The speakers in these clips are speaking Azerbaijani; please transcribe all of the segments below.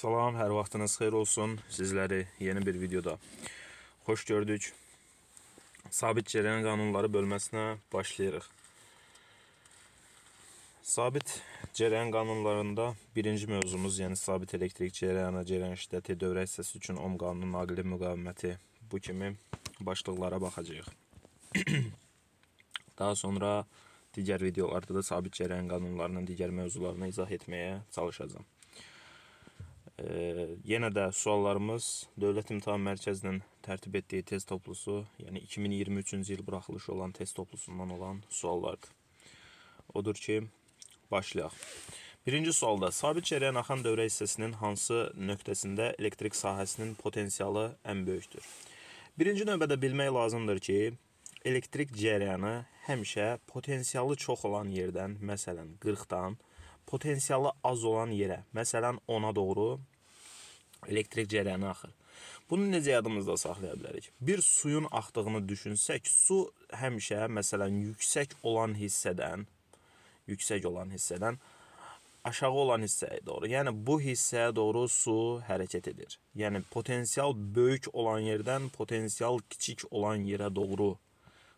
Salam, hər vaxtınız xeyir olsun. Sizləri yeni bir videoda xoş gördük. Sabit cərəyan qanunları bölməsinə başlayırıq. Sabit cərəyan qanunlarında birinci mövzumuz, yəni sabit elektrik cərəyanı, cərəyan şiddəti, dövrə hissəsi üçün ohm qanunu, naqili müqaviməti bu kimi başlıqlara baxacağıq. Daha sonra digər videolarda da sabit cərəyan qanunlarının digər mövzularını izah etməyə çalışacağam yenə də suallarımız Dövlət İmtahan Mərkəzinin tərtib etdiyi test toplusu, yəni 2023-cü il buraxılışı olan test toplusundan olan suallardır. Odur ki, başlayaq. Birinci sualda sabit cərəyan axan dövrə hissəsinin hansı nöqtəsində elektrik sahəsinin potensialı ən böyükdür? Birinci növbədə bilmək lazımdır ki, elektrik cərəyanı həmişə potensialı çox olan yerdən, məsələn 40-dan, potensialı az olan yerə, məsələn 10-a doğru elektrik cərəyanı axır. Bunu necə yadımızda saxlaya bilərik? Bir suyun axdığını düşünsək, su həmişə məsələn yüksək olan hissədən, yüksək olan hissədən aşağı olan hissəyə doğru. Yəni bu hissəyə doğru su hərəkət edir. Yəni potensial böyük olan yerdən potensial kiçik olan yerə doğru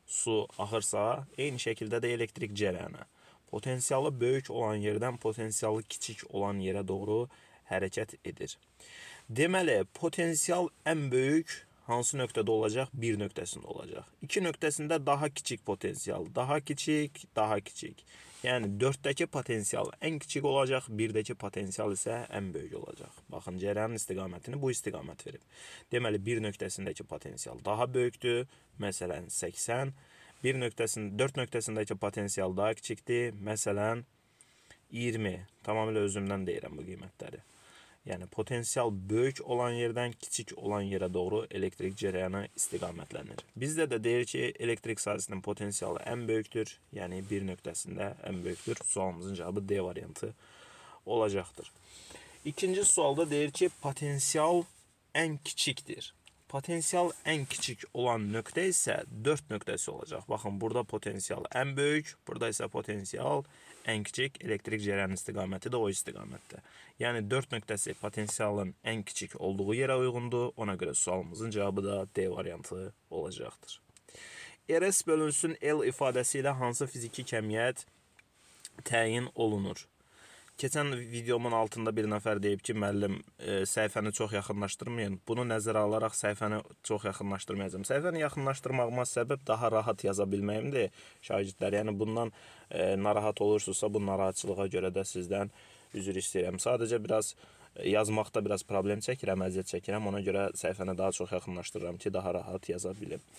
su axırsa, eyni şəkildə də elektrik cərəyanı potensialı böyük olan yerdən potensialı kiçik olan yerə doğru hərəkət edir. Deməli, potensial ən böyük hansı nöqtədə olacaq? 1 nöqtəsində olacaq. 2 nöqtəsində daha kiçik potensial, daha kiçik, daha kiçik. Yəni 4-dəki potensial ən kiçik olacaq, 1-dəki potensial isə ən böyük olacaq. Baxın, cərəyanın istiqamətini bu istiqamət verib. Deməli 1 nöqtəsindəki potensial daha böyükdür, məsələn 80. 1 nöqtəsində 4 nöqtəsindəki potensial daha kiçikdir, məsələn 20. Tamamilə özümdən deyirəm bu qiymətləri. Yəni potensial böyük olan yerdən kiçik olan yerə doğru elektrik cərəyanı istiqamətlənir. Bizdə də deyir ki, elektrik sahəsinin potensialı ən böyükdür. Yəni bir nöqtəsində ən böyükdür. Sualımızın cavabı D variantı olacaqdır. İkinci sualda deyir ki, potensial ən kiçikdir. Potensial ən kiçik olan nöqtə isə 4 nöqtəsi olacaq. Baxın, burada potensial ən böyük, burada isə potensial ən kiçik elektrik cərəyanın istiqaməti də o istiqamətdə. Yəni 4 nöqtəsi potensialın ən kiçik olduğu yerə uyğundur. Ona görə sualımızın cavabı da D variantı olacaqdır. RS bölünsün L ifadəsi ilə hansı fiziki kəmiyyət təyin olunur? Keçən videomun altında bir nəfər deyib ki, müəllim, e, səhifəni çox yaxınlaşdırmayın. Bunu nəzərə alaraq səhifəni çox yaxınlaşdırmayacam. Səhifəni yaxınlaşdırmağıma səbəb daha rahat yaza bilməyimdir şagirdlər. Yəni bundan e, narahat olursunuzsa, bu narahatçılığa görə də sizdən üzr istəyirəm. Sadəcə biraz e, yazmaqda biraz problem çəkirəm, əziyyət çəkirəm. Ona görə səhifəni daha çox yaxınlaşdırıram ki, daha rahat yaza bilim.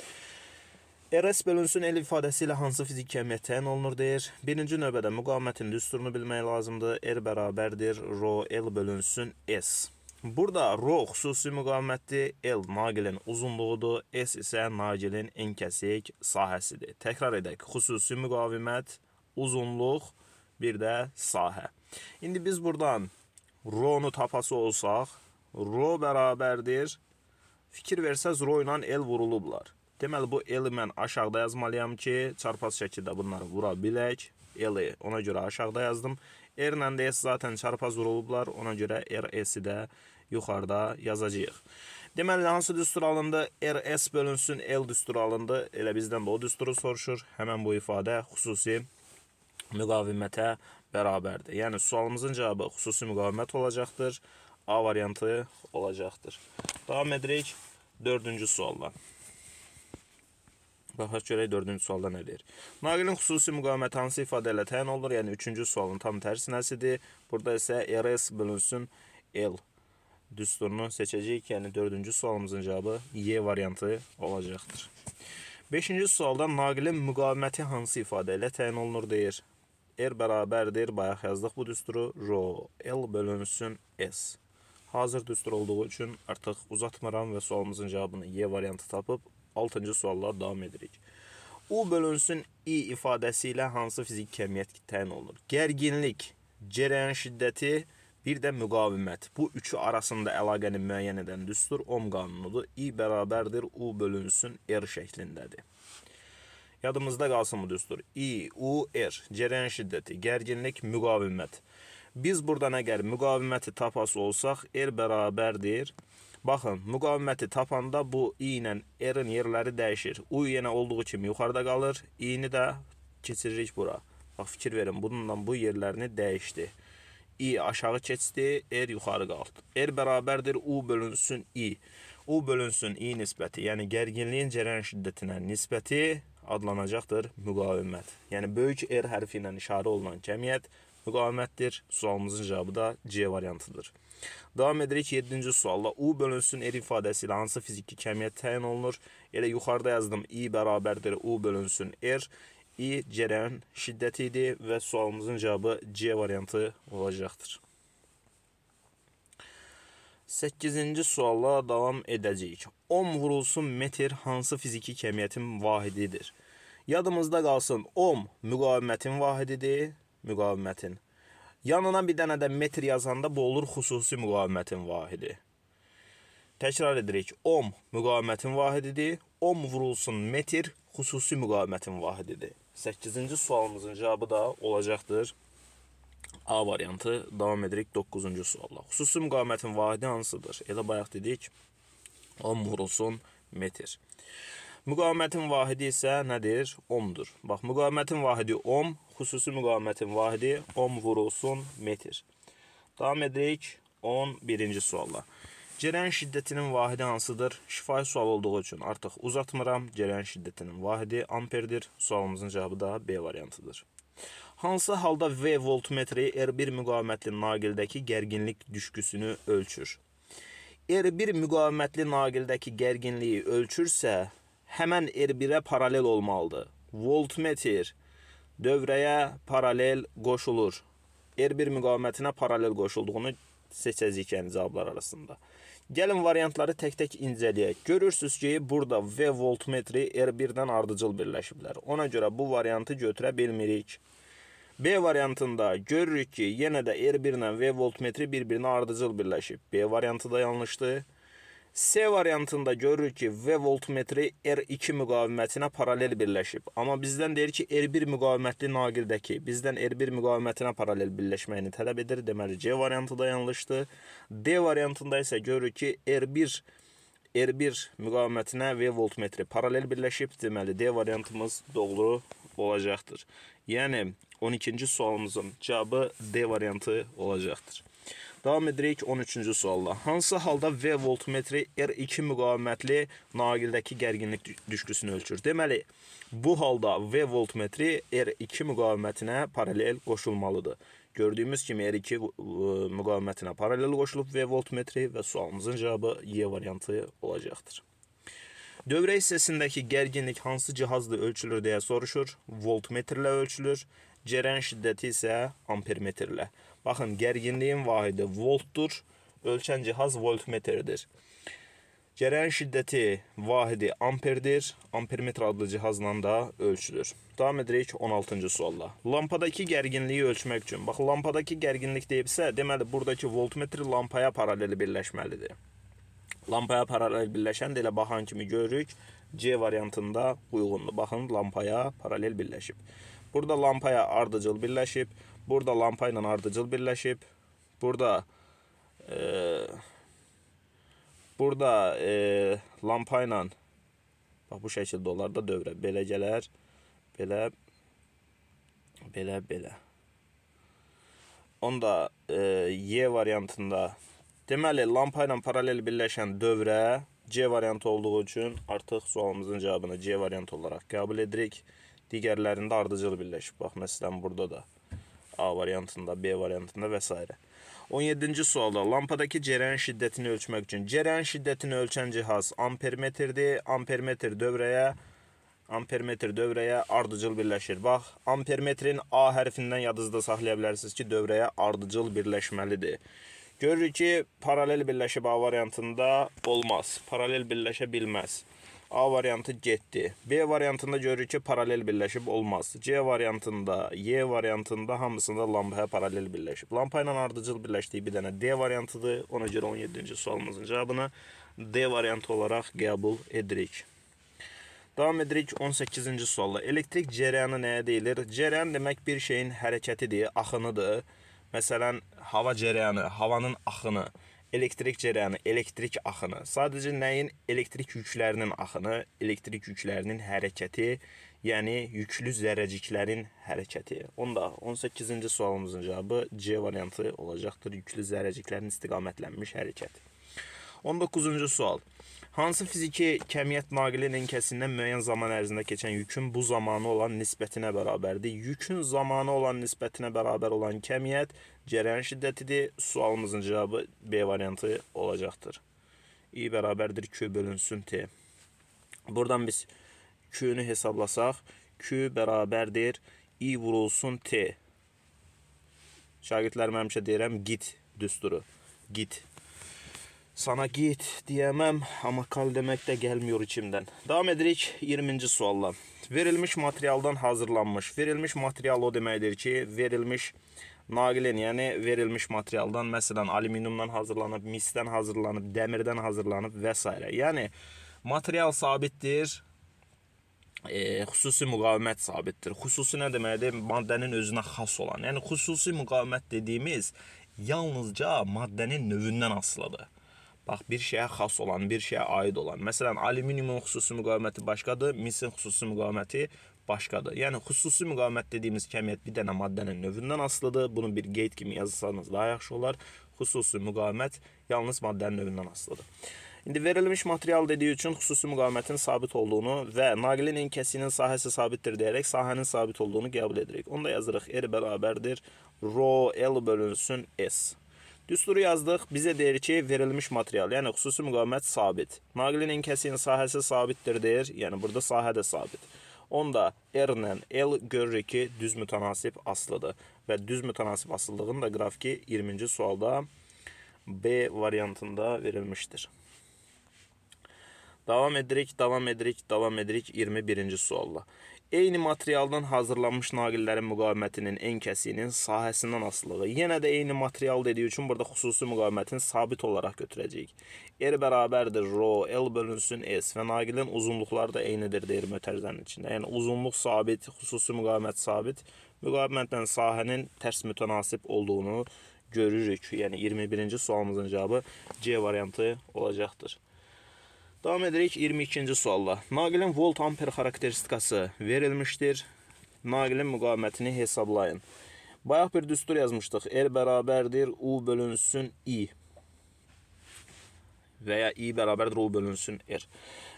RS bölünsün el ifadəsi ilə hansı fiziki kəmiyyət təyin olunur deyir. Birinci növbədə müqavimətin düsturunu bilmək lazımdır. R er bərabərdir rho L bölünsün S. Burada rho xüsusi müqavimətdir, L naqilin uzunluğudur, S isə naqilin inkəsik sahəsidir. Təkrar edək, xüsusi müqavimət, uzunluq, bir də sahə. İndi biz buradan rho-nu tapası olsaq, rho bərabərdir, fikir versəz rho ilə L vurulublar. Deməli, bu L-i mən aşağıda yazmalıyam ki, çarpaz şəkildə bunları vura bilək. L-i ona görə aşağıda yazdım. R ilə də S zaten çarpaz vurulublar, ona görə R-S-i də yuxarıda yazacağıq. Deməli, hansı düstur alındı? R-S bölünsün, L düsturu alındı. Elə bizdən də o düsturu soruşur. Həmən bu ifadə xüsusi müqavimətə bərabərdir. Yəni, sualımızın cavabı xüsusi müqavimət olacaqdır. A variantı olacaqdır. Davam edirik dördüncü sualla. Baxaq görək 4-cü sualda nə deyir. Naqilin xüsusi müqaviməti hansı ifadə ilə təyin olunur? Yəni 3-cü sualın tam tərsinəsidir. Burada isə RS bölünsün L düsturunu seçəcəyik. Yəni 4-cü sualımızın cavabı Y variantı olacaqdır. 5-ci sualda naqilin müqaviməti hansı ifadə ilə təyin olunur deyir. R er bərabərdir, bayaq yazdıq bu düsturu, Rho, L bölünsün S. Hazır düstur olduğu üçün artıq uzatmıram və sualımızın cavabını Y variantı tapıb 6-cı sualla davam edirik. U bölünsün i ifadəsi ilə hansı fizik kəmiyyət təyin olunur? Gərginlik, cərəyan şiddəti, bir də müqavimət. Bu üçü arasında əlaqəni müəyyən edən düstur Ohm qanunudur. i bərabərdir u bölünsün r şəklindədir. Yadımızda qalsın bu düstur. i, u, r, cərəyan şiddəti, gərginlik, müqavimət. Biz burada nə gəlir? Müqaviməti tapas olsaq r bərabərdir Baxın, müqaviməti tapanda bu i ilə r-in yerləri dəyişir. U yenə olduğu kimi yuxarıda qalır, i-ni də keçiririk bura. Bax fikir verin, bununla bu yerlərini dəyişdi. i aşağı keçdi, r yuxarı qaldı. r bərabərdir u bölünsün i. u bölünsün i nisbəti, yəni gərginliyin cərəyan şiddətinə nisbəti adlanacaqdır müqavimət. Yəni böyük r hərfi ilə işarə olunan cəmiyyət müqavimətdir. Sualımızın cavabı da C variantıdır. Davam edirik 7-ci sualla. U bölünsün R er ifadəsi ilə hansı fiziki kəmiyyət təyin olunur? Elə yuxarıda yazdım. I bərabərdir U bölünsün R. Er. I cərəyan şiddəti idi və sualımızın cavabı C variantı olacaqdır. 8-ci sualla davam edəcəyik. Ohm vurulsun metr hansı fiziki kəmiyyətin vahididir? Yadımızda qalsın, ohm müqavimətin vahididir, müqavimətin. Yanına bir dənə də metr yazanda bu olur xüsusi müqavimətin vahidi. Təkrar edirik. Ohm müqavimətin vahididir. Ohm vurulsun metr xüsusi müqavimətin vahididir. 8-ci sualımızın cavabı da olacaqdır. A variantı. Davam edirik 9-cu sualla. Xüsusi müqavimətin vahidi hansıdır? Elə bayaq dedik. Ohm vurulsun metr. Müqavimətin vahidi isə nədir? Ohmdur. Bax, müqavimətin vahidi ohm, xüsusi müqamətin vahidi ohm vurulsun metr. Davam edirik 11-ci sualla. Cərəyan şiddətinin vahidi hansıdır? Şifahi sual olduğu üçün artıq uzatmıram. Cərəyan şiddətinin vahidi amperdir. Sualımızın cavabı da B variantıdır. Hansı halda V voltmetri R1 müqavimətli naqildəki gərginlik düşküsünü ölçür? R1 müqavimətli naqildəki gərginliyi ölçürsə, həmən R1-ə paralel olmalıdır. Voltmetr dövrəyə paralel qoşulur. R1 müqavimətinə paralel qoşulduğunu seçəcəyik yəni cavablar arasında. Gəlin variantları tək-tək incələyək. Görürsüz ki, burada V voltmetri R1-dən ardıcıl birləşiblər. Ona görə bu variantı götürə bilmirik. B variantında görürük ki, yenə də R1 ilə V voltmetri bir-birinə ardıcıl birləşib. B variantı da yanlışdır. C variantında görürük ki, V voltmetri R2 müqavimətinə paralel birləşib. Amma bizdən deyir ki, R1 müqavimətli naqildəki bizdən R1 müqavimətinə paralel birləşməyini tələb edir. Deməli, C variantı da yanlışdır. D variantında isə görürük ki, R1 R1 müqavimətinə V voltmetri paralel birləşib. Deməli, D variantımız doğru olacaqdır. Yəni, 12-ci sualımızın cavabı D variantı olacaqdır. Davam edirik 13-cü sualla. Hansı halda V voltmetri R2 müqavimətli naqildəki gərginlik düşküsünü ölçür? Deməli, bu halda V voltmetri R2 müqavimətinə paralel qoşulmalıdır. Gördüyümüz kimi R2 müqavimətinə paralel qoşulub V voltmetri və sualımızın cavabı Y variantı olacaqdır. Dövrə hissəsindəki gərginlik hansı cihazla ölçülür deyə soruşur. Voltmetrlə ölçülür. Cərən şiddəti isə ampermetrlə. Baxın, gərginliyin vahidi voltdur, ölçən cihaz voltmetrdir. Gərəyin şiddəti vahidi amperdir. Ampermetr adlı cihazla da ölçülür. Davam edirik 16-cı sualla. Lampadakı gərginliyi ölçmək üçün. Bax, lampadakı gərginlik deyibsə, deməli buradakı voltmetr lampaya paralel birləşməlidir. Lampaya paralel birləşən də elə baxan kimi görürük. C variantında uyğundur. Baxın, lampaya paralel birləşib. Burada lampaya ardıcıl birləşib. Burada lampa ilə ardıcıl birləşib. Burada e, burada e, lampa ilə bax bu şəkildə olar da dövrə belə gələr. Belə belə belə. Onda e, Y variantında deməli lampa ilə paralel birləşən dövrə C variantı olduğu üçün artıq sualımızın cavabını C variantı olaraq qəbul edirik. Digərlərində ardıcıl birləşib. Bax, məsələn, burada da A variantında, B variantında və s. 17-ci sualda lampadakı cərəyan şiddətini ölçmək üçün cərəyan şiddətini ölçən cihaz ampermetrdir. Ampermetr dövrəyə ampermetr dövrəyə ardıcıl birləşir. Bax, ampermetrin A hərfindən yadınızda saxlaya bilərsiniz ki, dövrəyə ardıcıl birləşməlidir. Görürük ki, paralel birləşib A variantında olmaz. Paralel birləşə bilməz. A variantı getdi. B variantında görürük ki, paralel birləşib olmaz. C variantında, Y variantında hamısında lampaya paralel birləşib. Lampa ilə ardıcıl birləşdiyi bir dənə D variantıdır. Ona görə 17-ci sualımızın cavabını D variantı olaraq qəbul edirik. Davam edirik 18-ci sualla. Elektrik cərəyanı nəyə deyilir? Cərəyan demək bir şeyin hərəkətidir, axınıdır. Məsələn, hava cərəyanı, havanın axını elektrik cərəyanı, elektrik axını, sadəcə nəyin elektrik yüklərinin axını, elektrik yüklərinin hərəkəti, yəni yüklü zərrəciklərin hərəkəti. Onda 18-ci sualımızın cavabı C variantı olacaqdır. Yüklü zərrəciklərin istiqamətlənmiş hərəkəti. 19-cu sual. Hansı fiziki kəmiyyət naqili linkəsindən müəyyən zaman ərzində keçən yükün bu zamanı olan nisbətinə bərabərdir? Yükün zamanı olan nisbətinə bərabər olan kəmiyyət cərəyan şiddətidir. Sualımızın cevabı B variantı olacaqdır. İ bərabərdir Q bölünsün T. Buradan biz Q-nü hesablasaq, Q bərabərdir İ vurulsun T. Şagirdlərim həmişə deyirəm, git düsturu. Git. Sana git diyemem ama kal demek de gelmiyor içimden. Devam edirik 20. sualla. Verilmiş materialdan hazırlanmış. Verilmiş material o deməkdir ki, verilmiş naqilin, yəni verilmiş materialdan, məsələn, alüminiumdan hazırlanıb, misdən hazırlanıb, dəmirdən hazırlanıb və s. Yəni material sabitdir. E, xüsusi müqavimət sabitdir. Xüsusi nə deməkdir? Maddənin özünə xas olan. Yəni xüsusi müqavimət dediyimiz yalnızca maddənin növündən asılıdır. Bax, bir şeyə xas olan, bir şeyə aid olan. Məsələn, alüminiumun xüsusi müqaviməti başqadır, misin xüsusi müqaviməti başqadır. Yəni, xüsusi müqavimət dediyimiz kəmiyyət bir dənə maddənin növündən asılıdır. Bunu bir qeyd kimi yazsanız daha yaxşı olar. Xüsusi müqavimət yalnız maddənin növündən asılıdır. İndi verilmiş material dediyi üçün xüsusi müqavimətin sabit olduğunu və naqilin inkəsinin sahəsi sabitdir deyərək sahənin sabit olduğunu qəbul edirik. Onu da yazırıq. R bərabərdir. Rho L bölünsün S. Düsturu yazdıq, bizə deyir ki, verilmiş material, yəni xüsusi müqavimət sabit. Naqilin inkəsinin sahəsi sabitdir deyir, yəni burada sahə də sabit. Onda R ilə L görürük ki, düz mütənasib asılıdır və düz mütənasib asıllığın da qrafiki 20-ci sualda B variantında verilmişdir. Davam edirik, davam edirik, davam edirik 21-ci sualla. Eyni materialdan hazırlanmış naqillərin müqavimətinin en kəsiyinin sahəsindən asılığı. Yenə də eyni material dediyi üçün burada xüsusi müqavimətini sabit olaraq götürəcəyik. R er bərabərdir rho, L bölünsün S və naqilin uzunluqları da eynidir deyir mötərizənin içində. Yəni uzunluq sabit, xüsusi müqavimət sabit. Müqavimətlə sahənin tərs mütənasib olduğunu görürük. Yəni 21-ci sualımızın cavabı C variantı olacaqdır. Davam edirik 22-ci sualla. Naqilin volt amper xarakteristikası verilmişdir. Naqilin müqavimətini hesablayın. Bayaq bir düstur yazmışdıq. L bərabərdir U bölünsün I və ya i bərabərdir u bölünsün r.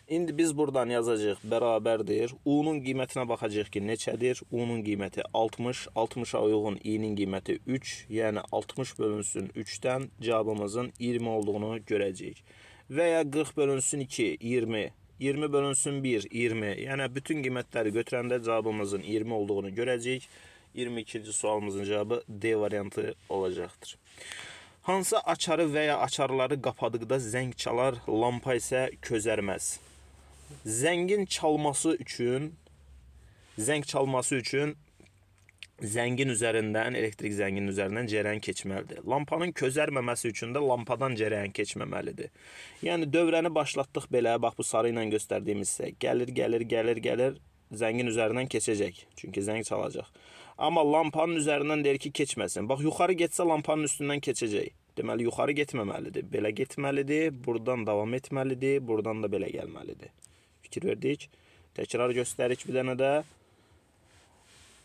İndi biz buradan yazacağıq bərabərdir. U-nun qiymətinə baxacağıq ki, neçədir? U-nun qiyməti 60, 60-a uyğun i-nin qiyməti 3, yəni 60 bölünsün 3-dən cavabımızın 20 olduğunu görəcəyik və ya 40 bölünsün 2, 20, 20 bölünsün 1, 20. Yəni, bütün qiymətləri götürəndə cavabımızın 20 olduğunu görəcəyik. 22-ci sualımızın cavabı D variantı olacaqdır. Hansı açarı və ya açarları qapadıqda zəng çalar, lampa isə közərməz? Zəngin çalması üçün, zəng çalması üçün zəngin üzərindən, elektrik zənginin üzərindən cərəyan keçməlidir. Lampanın közərməməsi üçün də lampadan cərəyan keçməməlidir. Yəni dövrəni başlatdıq belə, bax bu sarı ilə göstərdiyimiz hissə gəlir, gəlir, gəlir, gəlir zəngin üzərindən keçəcək. Çünki zəng çalacaq. Amma lampanın üzərindən deyir ki, keçməsin. Bax yuxarı getsə lampanın üstündən keçəcək. Deməli yuxarı getməməlidir. Belə getməlidir, burdan davam etməlidir, burdan da belə gəlməlidir. Fikir verdik. Təkrar göstərik bir dənə də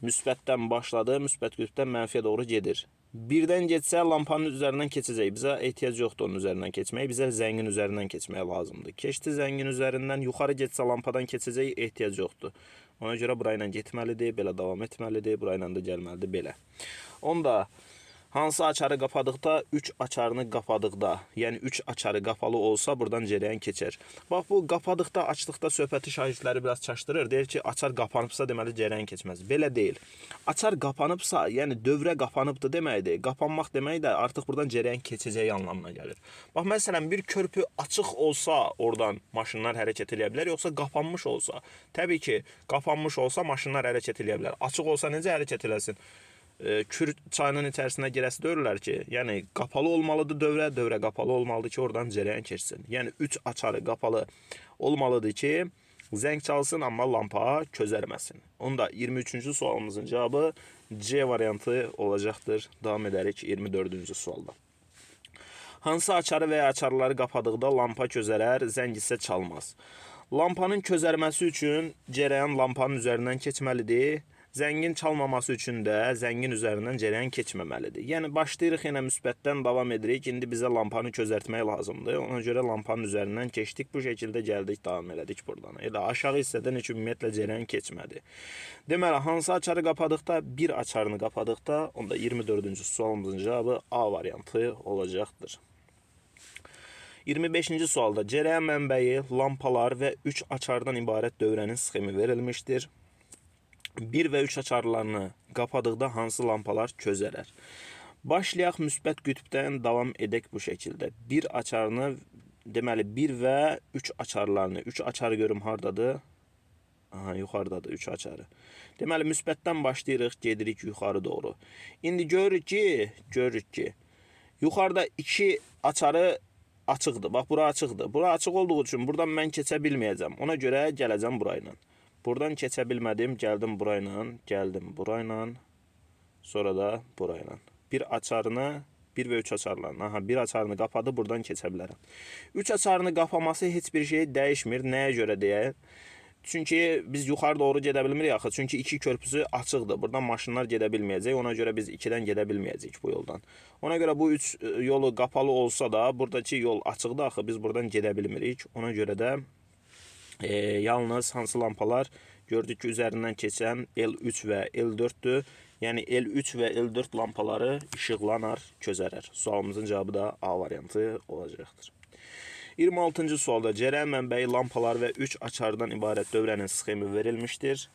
müsbətdən başladı, müsbət qütbdən mənfiyə doğru gedir. Birdən getsə lampanın üzərindən keçəcək. Bizə ehtiyac yoxdur onun üzərindən keçməyə. Bizə zəngin üzərindən keçmək lazımdır. Keçdi zəngin üzərindən, yuxarı getsə lampadan keçəcək, ehtiyac yoxdur. Ona görə bura ilə getməlidir, belə davam etməlidir, bura ilə də gəlməlidir belə. Onda Hansı açarı qapadıqda? 3 açarını qapadıqda. Yəni 3 açarı qapalı olsa burdan cərəyan keçir. Bax bu qapadıqda, açdıqda söhbəti şagirdləri biraz çaşdırır. Deyir ki, açar qapanıbsa deməli cərəyan keçməz. Belə deyil. Açar qapanıbsa, yəni dövrə qapanıbdı deməkdir. Qapanmaq demək də artıq burdan cərəyan keçəcəyi anlamına gəlir. Bax məsələn bir körpü açıq olsa oradan maşınlar hərəkət eləyə bilər, yoxsa qapanmış olsa. Təbii ki, qapanmış olsa maşınlar hərəkət eləyə bilər. Açıq olsa necə hərəkət eləsin? E, Kür çayının içərisinə girəsi döyürlər ki, yəni qapalı olmalıdır dövrə, dövrə qapalı olmalıdır ki, oradan cərəyan keçsin. Yəni üç açarı qapalı olmalıdır ki, zəng çalsın, amma lampa közərməsin. Onda 23-cü sualımızın cavabı C variantı olacaqdır. Davam edərik 24-cü sualda. Hansı açarı və ya açarları qapadıqda lampa közərər, zəng isə çalmaz. Lampanın közərməsi üçün cərəyan lampanın üzərindən keçməlidir zəngin çalmaması üçün də zəngin üzərindən cərəyan keçməməlidir. Yəni başlayırıq yenə müsbətdən davam edirik. İndi bizə lampanı közərtmək lazımdır. Ona görə lampanın üzərindən keçdik, bu şəkildə gəldik, davam elədik burdan. Elə aşağı hissədən heç ümumiyyətlə cərəyan keçmədi. Deməli, hansı açarı qapadıqda, bir açarını qapadıqda, onda 24-cü sualımızın cavabı A variantı olacaqdır. 25-ci sualda cərəyan mənbəyi, lampalar və 3 açardan ibarət dövrənin sxemi verilmişdir. 1 və 3 açarlarını qapadıqda hansı lampalar közərər? Başlayaq müsbət qütbdən davam edək bu şəkildə. 1 açarını deməli 1 və 3 açarlarını, 3 açarı görüm hardadır? Aha, yuxarıdadır 3 açarı. Deməli müsbətdən başlayırıq, gedirik yuxarı doğru. İndi görürük ki, görürük ki, yuxarıda 2 açarı açıqdır. Bax bura açıqdır. Bura açıq olduğu üçün burdan mən keçə bilməyəcəm. Ona görə gələcəm burayla. Buradan keçə bilmədim, gəldim burayla, gəldim burayla, sonra da burayla. Bir açarını, bir və üç açarlarını, aha, bir açarını qapadı, buradan keçə bilərəm. Üç açarını qapaması heç bir şey dəyişmir, nəyə görə deyə. Çünki biz yuxarı doğru gedə bilmirik axı. Çünki iki körpüsü açıqdır. Buradan maşınlar gedə bilməyəcək. Ona görə biz 2-dən gedə bilməyəcəyik bu yoldan. Ona görə bu 3 e, yolu qapalı olsa da, burdakı yol açıqdır axı. Biz buradan gedə bilmirik. Ona görə də E, yalnız hansı lampalar gördük ki, üzərindən keçən L3 və L4-dür. Yəni L3 və L4 lampaları işıqlanar, közərər. Sualımızın cavabı da A variantı olacaqdır. 26-cı sualda cərəyan mənbəyi lampalar və 3 açardan ibarət dövrənin sxemi verilmişdir.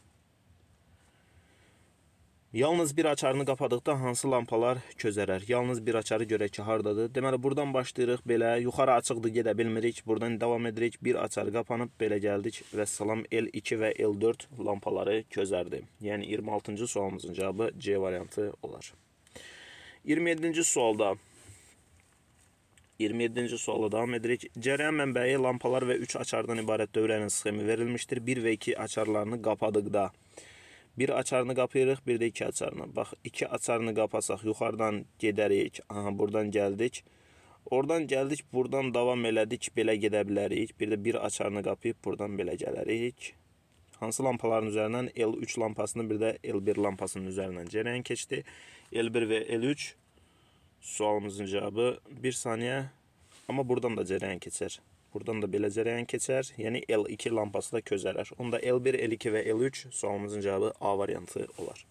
Yalnız bir açarını qapadıqda hansı lampalar közərər? Yalnız bir açarı görək ki, hardadır? Deməli, buradan başlayırıq belə, yuxarı açıqdır, gedə bilmirik. Buradan davam edirik, bir açar qapanıb, belə gəldik və salam L2 və L4 lampaları közərdi. Yəni, 26-cı sualımızın cavabı C variantı olar. 27-ci sualda 27-ci suala davam edirik. Cərəyan mənbəyi lampalar və 3 açardan ibarət dövrənin sxemi verilmişdir. 1 və 2 açarlarını qapadıqda Bir açarını qapayırıq, bir də iki açarını. Bax, iki açarını qapasaq, yuxarıdan gedərik. Aha, buradan gəldik. Oradan gəldik, buradan davam elədik, belə gedə bilərik. Bir də bir açarını qapayıb, buradan belə gələrik. Hansı lampaların üzərindən L3 lampasını, bir də L1 lampasının üzərindən cərəyan keçdi. L1 və L3 sualımızın cavabı 1 saniyə, amma buradan da cərəyan keçər. Buradan da belə cərəyan keçər. Yəni L2 lampası da közərər. Onda L1, L2 və L3 sualımızın cavabı A variantı olar.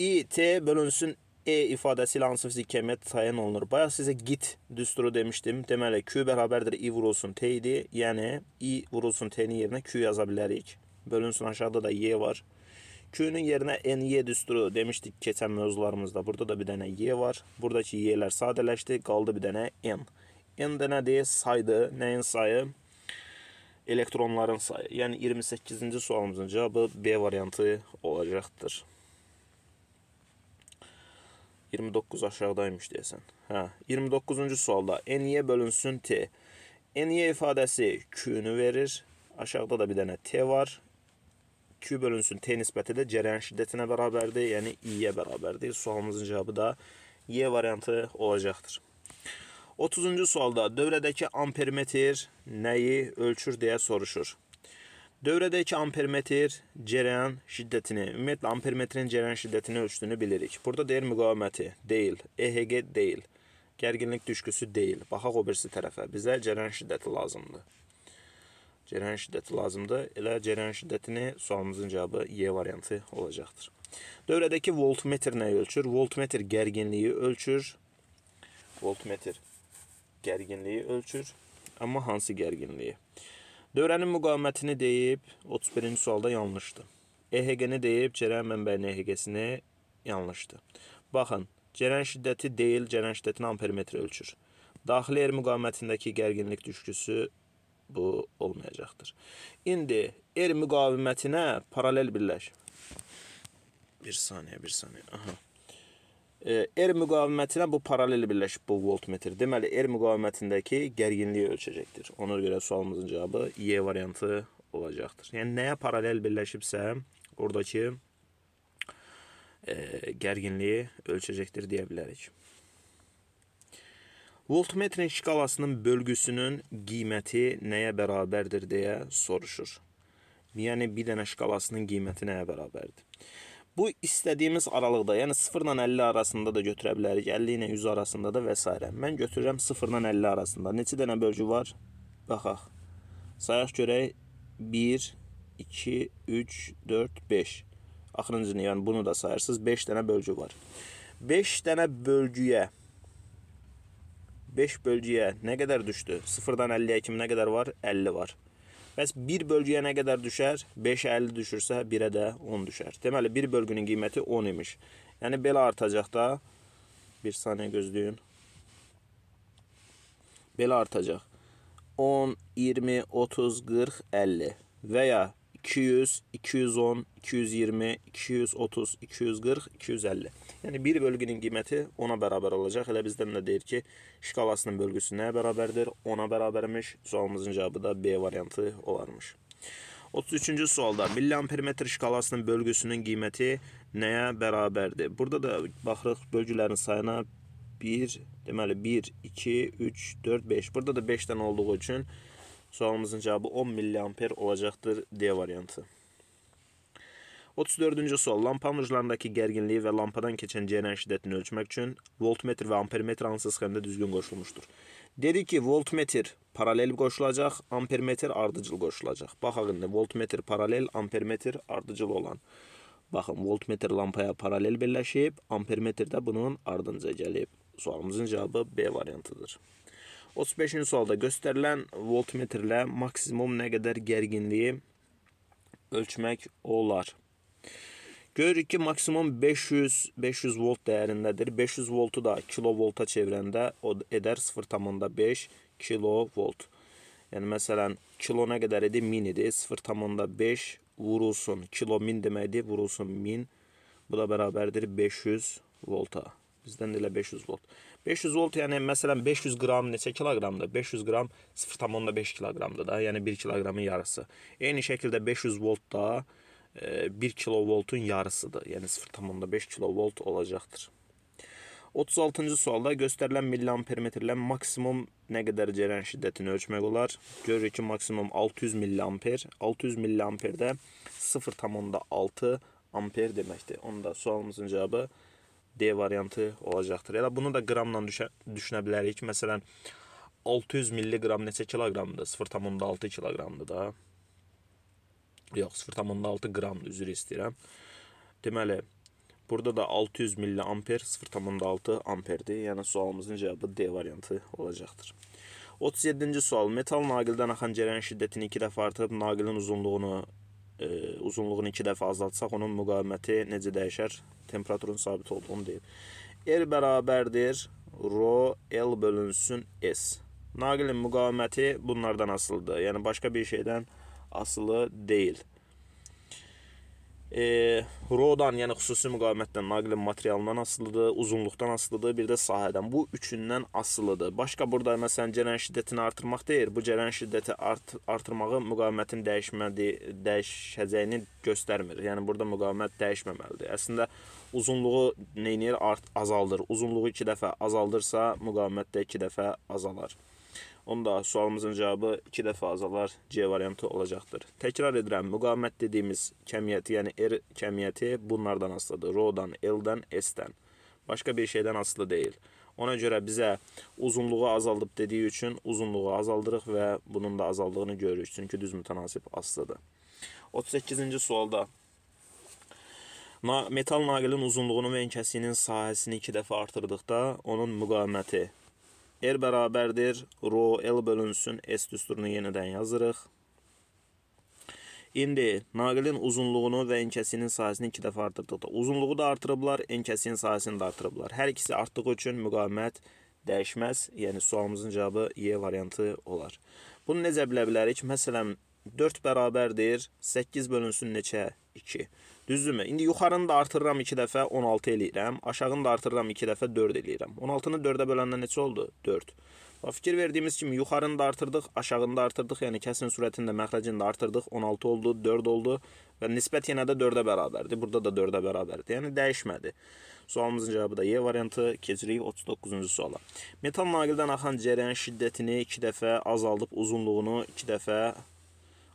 İT bölünsün E ifadəsi ilə hansı fizik kəmiyyət təyin olunur? Bayaq sizə git düsturu demişdim. Deməli Q bərabərdir I vurulsun T idi. Yəni I vurulsun T-nin yerinə Q yaza bilərik. Bölünsün aşağıda da Y var. Q-nün yerinə NY düsturu demişdik keçən mövzularımızda. Burada da bir dənə Y var. Buradakı Y-lər sadələşdi. Qaldı bir dənə N n dənə deyək saydır. Nəyin sayı? Elektronların sayı. Yəni 28-ci sualımızın cavabı B variantı olacaqdır. 29 aşağıdaymış deyəsən. Hə, 29-cu sualda n-yə bölünsün t. N-yə ifadəsi q-nü verir. Aşağıda da bir dənə t var. Q bölünsün T nisbəti də cərəyan şiddətinə bərabərdir, yəni İ-yə bərabərdir. Sualımızın cavabı da Y variantı olacaqdır. 30-cu sualda dövrədəki ampermetr nəyi ölçür deyə soruşur. Dövrədəki ampermetr cərəyan şiddətini, ümumiyyətlə ampermetrin cərəyan şiddətini ölçdüyünü bilirik. Burada deyir müqaviməti deyil, EHG deyil, gərginlik düşküsü deyil. Baxaq o birisi tərəfə. Bizə cərəyan şiddəti lazımdır. Cərəyan şiddəti lazımdır. Elə cərəyan şiddətini sualımızın cavabı Y variantı olacaqdır. Dövrədəki voltmetr nəyi ölçür? Voltmetr gərginliyi ölçür. Voltmetr gərginliyi ölçür. Amma hansı gərginliyi? Dövrənin müqavimətini deyib 31-ci sualda yanlışdı. EHG-ni deyib cərəyan mənbəyinin EHG-sini yanlışdı. Baxın, cərəyan şiddəti deyil, cərəyan şiddətini ampermetr ölçür. Daxili yer müqavimətindəki gərginlik düşküsü bu olmayacaqdır. İndi er müqavimətinə paralel birləş. Bir saniyə, bir saniyə. Aha. R er müqavimətinə bu paralel birləşib bu voltmetr. Deməli, R er müqavimətindəki gərginliyi ölçəcəkdir. Ona görə sualımızın cavabı Y variantı olacaqdır. Yəni, nəyə paralel birləşibsə, oradakı e, gərginliyi ölçəcəkdir deyə bilərik. Voltmetrin şkalasının bölgüsünün qiyməti nəyə bərabərdir deyə soruşur. Yəni, bir dənə şkalasının qiyməti nəyə bərabərdir? Bu istədiyimiz aralıqda, yəni 0 ilə 50 arasında da götürə bilərik, 50 ilə 100 arasında da və s. Mən götürürəm 0 ilə 50 arasında. Neçə dənə bölgü var? Baxaq. Sayaq görək 1, 2, 3, 4, 5. Axırıncını, yəni bunu da sayırsınız, 5 dənə bölgü var. 5 dənə bölgüyə 5 bölgüyə nə qədər düşdü? 0-dan 50-yə kimi nə qədər var? 50 var. Bəs bir bölgüyə nə qədər düşər? 5 50 düşürsə, 1-ə də 10 düşər. Deməli, bir bölgünün qiyməti 10 imiş. Yəni, belə artacaq da. Bir saniyə gözləyin. Belə artacaq. 10, 20, 30, 40, 50 və ya 200, 210, 220, 230, 240, 250. Yəni bir bölgünün qiyməti 10-a bərabər olacaq. Elə bizdən də deyir ki, şkalasının bölgüsü nəyə bərabərdir? 10-a bərabərmiş. Sualımızın cavabı da B variantı olarmış. 33-cü sualda milliampermetr şkalasının bölgüsünün qiyməti nəyə bərabərdir? Burada da baxırıq bölgülərin sayına 1, deməli 1, 2, 3, 4, 5. Burada da 5 dənə olduğu üçün 5 Sualımızın cavabı 10 mA olacaqdır D variantı. 34-cü sual. Lampanın uclarındakı gərginliyi və lampadan keçən cərəyan şiddətini ölçmək üçün voltmetr və ampermetr hansı sxemdə düzgün qoşulmuşdur? Dedi ki, voltmetr paralel qoşulacaq, ampermetr ardıcıl qoşulacaq. Baxaq indi voltmetr paralel, ampermetr ardıcıl olan. Baxın, voltmetr lampaya paralel birləşib, ampermetr də bunun ardınca gəlib. Sualımızın cavabı B variantıdır. 35-ci sualda göstərilən voltmetrlə maksimum nə qədər gərginliyi ölçmək olar? Görürük ki, maksimum 500 500 volt dəyərindədir. 500 voltu da kilovolta çevirəndə o edər 0,5 kilovolt. Yəni məsələn, kilo nə qədər idi? 1000 idi. 0,5 vurulsun. Kilo 1000 deməkdir, vurulsun 1000. Bu da bərabərdir 500 volta. Bizdən də elə 500 volt. 500 volt yəni məsələn 500 qram neçə kiloqramdır? 500 qram 0.5 kiloqramdır da, yəni 1 kiloqramın yarısı. Eyni şəkildə 500 volt da 1 e, kilovoltun yarısıdır. Yəni 0.5 kilovolt olacaqdır. 36-cı sualda göstərilən milliampermetrlə maksimum nə qədər cərəyan şiddətini ölçmək olar? Görürük ki, maksimum 600 milliamper. 600 milliamperdə 0.6 amper deməkdir. Onda sualımızın cavabı D variantı olacaqdır. Elə bunu da qramla düşə, düşünə bilərik. Məsələn, 600 milliqram neçə kiloqramdır? 0,6 kiloqramdır da. Yox, 0,6 qramdır, üzr istəyirəm. Deməli, burada da 600 milli amper 0,6 amperdir. Yəni, sualımızın cavabı D variantı olacaqdır. 37-ci sual. Metal naqildən axan cərəyan şiddətini 2 dəfə artırıb naqilin uzunluğunu E, uzunluğunu 2 dəfə azaltsaq, onun müqaviməti necə dəyişər? Temperaturun sabit olduğunu deyib. R bərabərdir rho L bölünsün S. Naqilin müqaviməti bunlardan asılıdır. Yəni başqa bir şeydən asılı deyil e, rodan, yəni xüsusi müqavimətdən, naqilin materialından asılıdır, uzunluqdan asılıdır, bir də sahədən. Bu üçündən asılıdır. Başqa burada məsələn cərəyan şiddətini artırmaq deyir. Bu cərəyan şiddəti art artırmağı müqavimətin dəyişmədi, dəyişəcəyini göstərmir. Yəni burada müqavimət dəyişməməlidir. Əslində uzunluğu nə edir? Art azaldır. Uzunluğu 2 dəfə azaldırsa, müqavimət də 2 dəfə azalar. Onda sualımızın cavabı 2 dəfə azalar C variantı olacaqdır. Təkrar edirəm, müqavimət dediyimiz kəmiyyəti, yəni R kəmiyyəti bunlardan asılıdır. Rho-dan, L-dən, S-dən. Başqa bir şeydən asılı deyil. Ona görə bizə uzunluğu azaldıb dediyi üçün uzunluğu azaldırıq və bunun da azaldığını görürük. Çünki düz mütənasib asılıdır. 38-ci sualda metal naqilin uzunluğunu və inkəsinin sahəsini 2 dəfə artırdıqda onun müqaviməti R bərabərdir. Rho L bölünsün. S düsturunu yenidən yazırıq. İndi naqilin uzunluğunu və enkəsinin sayəsini iki dəfə artırdıqda uzunluğu da artırıblar, enkəsinin sayəsini də artırıblar. Hər ikisi artdığı üçün müqavimət dəyişməz. Yəni sualımızın cavabı Y variantı olar. Bunu necə bilə bilərik? Məsələn, 4 bərabərdir. 8 bölünsün neçə? 2. Düzdürmü? İndi yuxarını da artırıram 2 dəfə 16 eləyirəm. Aşağını da artırıram 2 dəfə 4 eləyirəm. 16-nı 4-ə böləndə neçə oldu? 4. Və fikir verdiyimiz kimi yuxarını da artırdıq, aşağını da artırdıq. Yəni kəsin sürətini də, məxrəcini də artırdıq. 16 oldu, 4 oldu və nisbət yenə də 4-ə bərabərdir. Burada da 4-ə bərabərdir. Yəni dəyişmədi. Sualımızın cavabı da Y variantı. Keçirik 39-cu suala. Metal naqildən axan cərəyan şiddətini 2 dəfə azaldıb uzunluğunu 2 dəfə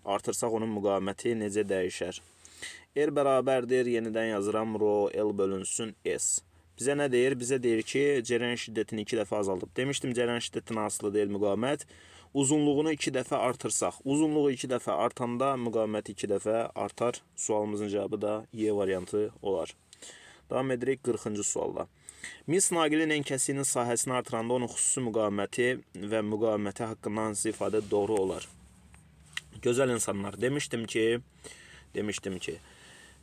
artırsaq onun müqaviməti necə dəyişər? R er bərabərdir, yenidən yazıram, rho L bölünsün S. Bizə nə deyir? Bizə deyir ki, cərəyan şiddətini 2 dəfə azaldıb. Demişdim, cərəyan şiddətinə asılı deyil müqavimət. Uzunluğunu 2 dəfə artırsaq, uzunluğu 2 dəfə artanda müqavimət 2 dəfə artar. Sualımızın cavabı da Y variantı olar. Davam edirik 40-cı sualla. Mis naqilin ən kəsiyinin sahəsini artıranda onun xüsusi müqaviməti və müqaviməti haqqında hansı ifadə doğru olar? Gözəl insanlar, demişdim ki, demişdim ki,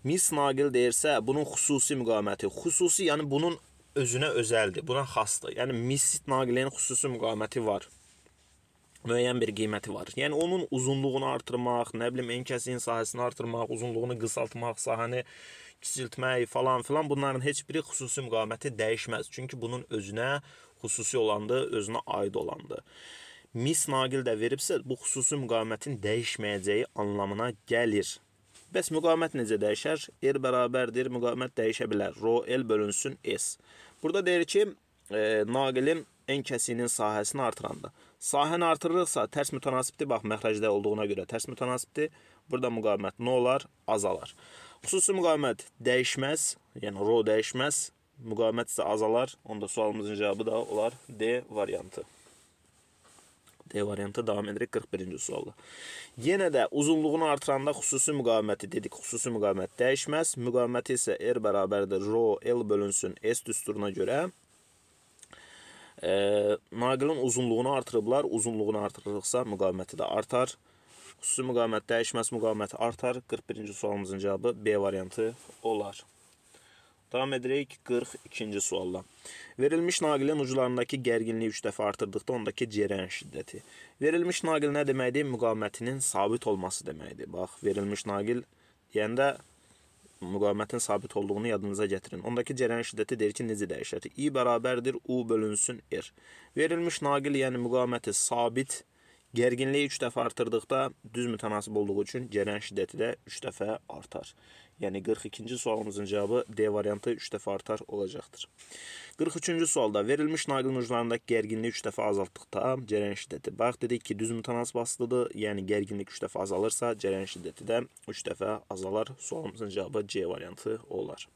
Mis Naqil deyirsə, bunun xüsusi müqaməti, xüsusi, yəni bunun özünə özəldir, buna xasdır. Yəni Mis Naqilin xüsusi müqaməti var. Müəyyən bir qiyməti var. Yəni onun uzunluğunu artırmaq, nə bilim, enkəsin sahəsini artırmaq, uzunluğunu qısaltmaq, sahəni kiçiltmək falan filan bunların heç biri xüsusi müqaməti dəyişməz. Çünki bunun özünə xüsusi olandır, özünə aid olandır. Mis Naqil də veribsə, bu xüsusi müqamətin dəyişməyəcəyi anlamına gəlir. Bəs müqavimət necə dəyişər? R bərabərdir, müqavimət dəyişə bilər. Rho L bölünsün S. Burada deyir ki, e, naqilin en kəsiyinin sahəsini artıranda. Sahəni artırırıqsa tərs mütənasibdir. Bax, məxrəcdə olduğuna görə tərs mütənasibdir. Burada müqavimət nə olar? Azalar. Xüsusi müqavimət dəyişməz, yəni rho dəyişməz. Müqavimət isə azalar. Onda sualımızın cavabı da olar D variantı. D variantı davam edirik 41-ci sualda. Yenə də uzunluğunu artıranda xüsusi müqaviməti dedik, xüsusi müqavimət dəyişməz. Müqaviməti isə R bərabərdir rho L bölünsün S düsturuna görə e, naqilin uzunluğunu artırıblar. Uzunluğunu artırırıqsa müqaviməti də artar. Xüsusi müqavimət dəyişməz, müqavimət artar. 41-ci sualımızın cavabı B variantı olar. Davam edirik 42-ci sualla. Verilmiş naqilin uclarındakı gərginliyi 3 dəfə artırdıqda ondakı cərəyan şiddəti. Verilmiş naqil nə deməkdir? Müqavimətinin sabit olması deməkdir. Bax, verilmiş naqil deyəndə müqavimətin sabit olduğunu yadınıza gətirin. Ondakı cərəyan şiddəti deyir ki, necə dəyişər? İ bərabərdir U bölünsün R. Verilmiş naqil, yəni müqaviməti sabit olmalıdır Gərginliyi 3 dəfə artırdıqda düz mütənasib olduğu üçün gələn şiddəti də 3 dəfə artar. Yəni 42-ci sualımızın cavabı D variantı 3 dəfə artar olacaqdır. 43-cü sualda verilmiş naqilin uclarındakı gərginliyi 3 dəfə azaltdıqda cərəyan şiddəti. Bax dedik ki, düz mütənasib asılıdır. Yəni gərginlik 3 dəfə azalırsa, cərəyan şiddəti də 3 dəfə azalar. Sualımızın cavabı C variantı olar.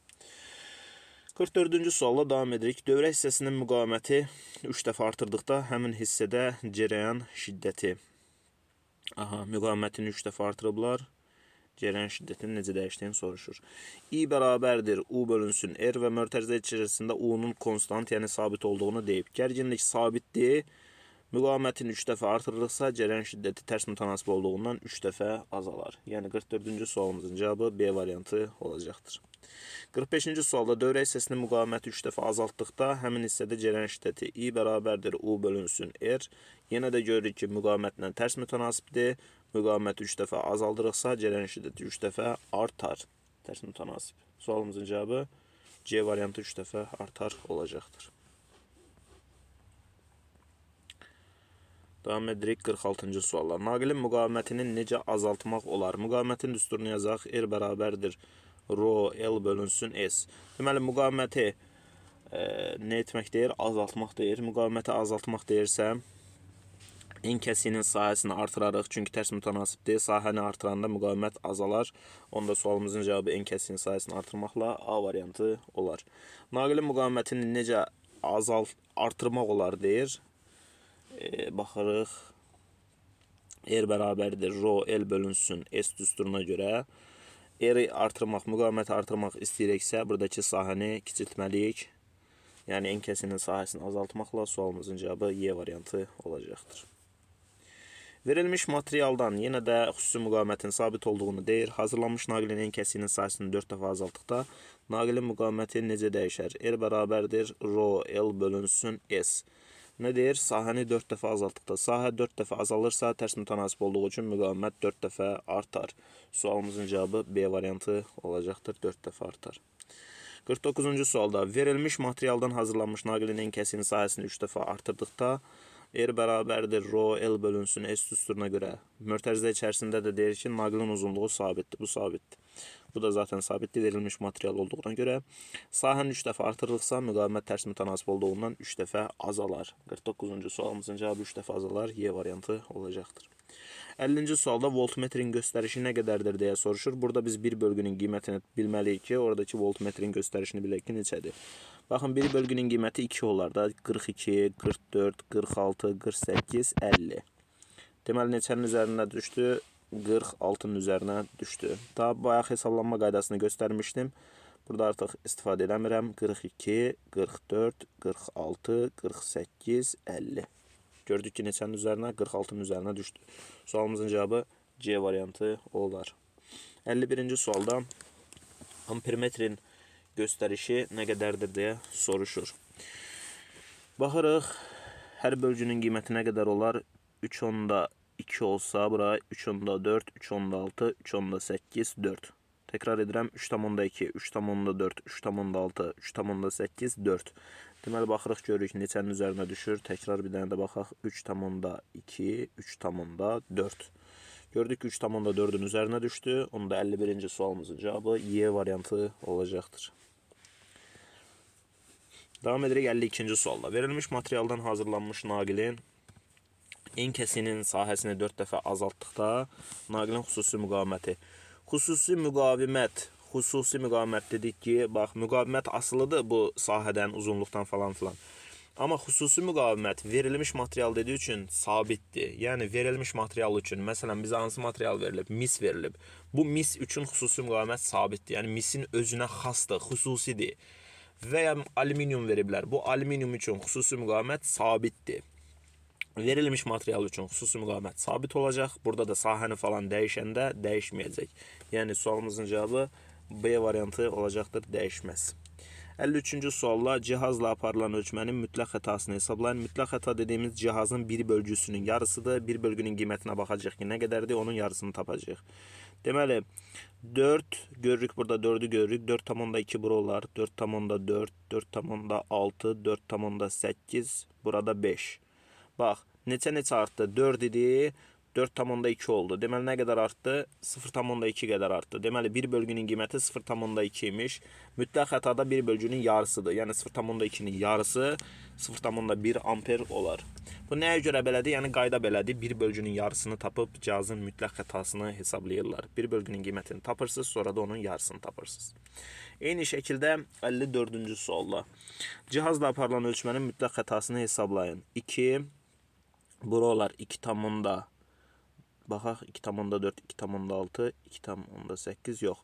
44-cü sualla davam edirik. Dövrə hissəsinin müqaviməti 3 dəfə artırdıqda həmin hissədə cərəyan şiddəti. Aha, müqavimətini 3 dəfə artırıblar. Cərəyan şiddətini necə dəyişdiyini soruşur. I bərabərdir U bölünsün R və mörtərizə içərisində U-nun konstant, yəni sabit olduğunu deyib. Gərginlik sabitdir. Müqavimətin 3 dəfə artırırıqsa, cərəyan şiddəti tərs mütənasib olduğundan 3 dəfə azalar. Yəni 44-cü sualımızın cavabı B variantı olacaqdır. 45-ci sualda dövrə hissəsinin müqaviməti 3 dəfə azaltdıqda həmin hissədə cərəyan şiddəti I bərabərdir U bölünsün R. Yenə də görürük ki, müqavimətlə tərs mütənasibdir. Müqaviməti 3 dəfə azaldırıqsa, cərəyan şiddəti 3 dəfə artar. Tərs mütənasib. Sualımızın cavabı C variantı 3 dəfə artar olacaqdır. Davam edirik 46-cı sualla. Naqilin müqavimətini necə azaltmaq olar? Müqavimətin düsturunu yazaq. R er bərabərdir. Rho L bölünsün S. Deməli, müqaviməti e, nə etmək deyir? Azaltmaq deyir. Müqaviməti azaltmaq deyirsəm, in kəsiyinin sahəsini artırarıq. Çünki tərs mütənasibdir. Sahəni artıranda müqavimət azalar. Onda sualımızın cavabı in kəsiyinin sahəsini artırmaqla A variantı olar. Naqilin müqavimətini necə azalt artırmaq olar deyir e, baxırıq. R bərabərdir rho L bölünsün S düsturuna görə. R artırmaq, müqaviməti artırmaq istəyirəksə buradakı sahəni kiçiltməliyik. Yəni enkəsinin sahəsini azaltmaqla sualımızın cavabı Y variantı olacaqdır. Verilmiş materialdan yenə də xüsusi müqavimətin sabit olduğunu deyir. Hazırlanmış naqilin enkəsinin sayəsini 4 dəfə azaltdıqda naqilin müqaviməti necə dəyişər? R bərabərdir rho L bölünsün S. Nə deyir? Sahəni 4 dəfə azaltdıqda sahə 4 dəfə azalırsa, tərs mütənasib olduğu üçün müqavimət 4 dəfə artar. Sualımızın cavabı B variantı olacaqdır. 4 dəfə artar. 49-cu sualda verilmiş materialdan hazırlanmış naqilinin kəsiyin sahəsini 3 dəfə artırdıqda R er bərabərdir rho L bölünsün S düsturuna görə. Mörtərizə içərisində də deyir ki, naqilin uzunluğu sabitdir. Bu sabitdir. Bu da zaten sabit edilmiş material olduğuna görə sahənin 3 dəfə artırılıqsa müqavimət tərs mütənasib olduğundan 3 dəfə azalar. 49-cu sualımızın cavabı 3 dəfə azalar Y variantı olacaqdır. 50-ci sualda voltmetrin göstərişi nə qədərdir deyə soruşur. Burada biz bir bölgünün qiymətini bilməliyik ki, oradakı voltmetrin göstərişini bilək ki, neçədir. Baxın, bir bölgünün qiyməti 2 olar da. 42, 44, 46, 48, 50. Deməli, neçənin üzərində düşdü? 46-nın üzərinə düşdü. Daha bayaq hesablanma qaydasını göstərmişdim. Burada artıq istifadə eləmirəm. 42, 44, 46, 48, 50. Gördük ki, neçənin üzərinə? 46-nın üzərinə düşdü. Sualımızın cavabı C variantı olar. 51-ci sualda ampermetrin göstərişi nə qədərdir deyə soruşur. Baxırıq, hər bölgünün qiyməti nə qədər olar? 3 onda 2 olsa bura 3.4, 3.6, 3.8, 4. Təkrar edirəm 3.2, 3.4, 3.6, 3.8, 4. Deməli baxırıq görürük neçənin üzərinə düşür. Təkrar bir dənə də baxaq 3.2, 3.4. Gördük ki 3.4-ün üzərinə düşdü. Onun da 51-ci sualımızın cavabı Y variantı olacaqdır. Davam edirik 52-ci sualla. Verilmiş materialdan hazırlanmış naqilin inkəsinin sahəsini 4 dəfə azaltdıqda naqilin xüsusi müqaviməti. Xüsusi müqavimət, xüsusi müqavimət dedik ki, bax müqavimət asılıdır bu sahədən, uzunluqdan falan filan. Amma xüsusi müqavimət verilmiş material dediyi üçün sabitdir. Yəni verilmiş material üçün, məsələn, bizə hansı material verilib? Mis verilib. Bu mis üçün xüsusi müqavimət sabitdir. Yəni misin özünə xasdır, xüsusidir və ya alüminium veriblər. Bu alüminium üçün xüsusi müqavimət sabitdir verilmiş material üçün xüsusi müqavimət sabit olacaq. Burada da sahəni falan dəyişəndə dəyişməyəcək. Yəni sualımızın cavabı B variantı olacaqdır, dəyişməz. 53-cü sualla cihazla aparılan ölçmənin mütləq xətasını hesablayın. Mütləq xəta dediyimiz cihazın bir bölgüsünün yarısıdır. Bir bölgünün qiymətinə baxacaq ki, nə qədərdir, onun yarısını tapacaq. Deməli, 4 görürük burada 4-ü görürük. 4,2 bura olar. 4,4, 4,6, 4,8, burada 5. Bax, neçə-neçə artdı? 4 idi, 4,2 oldu. Deməli, nə qədər artdı? 0,2 qədər artdı. Deməli, 1 bölgünün qiyməti 0,2 imiş. Mütləq xətada 1 bölgünün yarısıdır. Yəni, 0,2-nin yarısı 0,1 amper olar. Bu nəyə görə belədir? Yəni, qayda belədir. 1 bölgünün yarısını tapıb cihazın mütləq xətasını hesablayırlar. 1 bölgünün qiymətini tapırsınız, sonra da onun yarısını tapırsınız. Eyni şəkildə 54-cü sualla. Cihazla aparılan ölçmənin mütləq xətasını hesablayın. 2, 3, Buralar 2,10 baxaq 2,4, 2,6, 2,8 yox.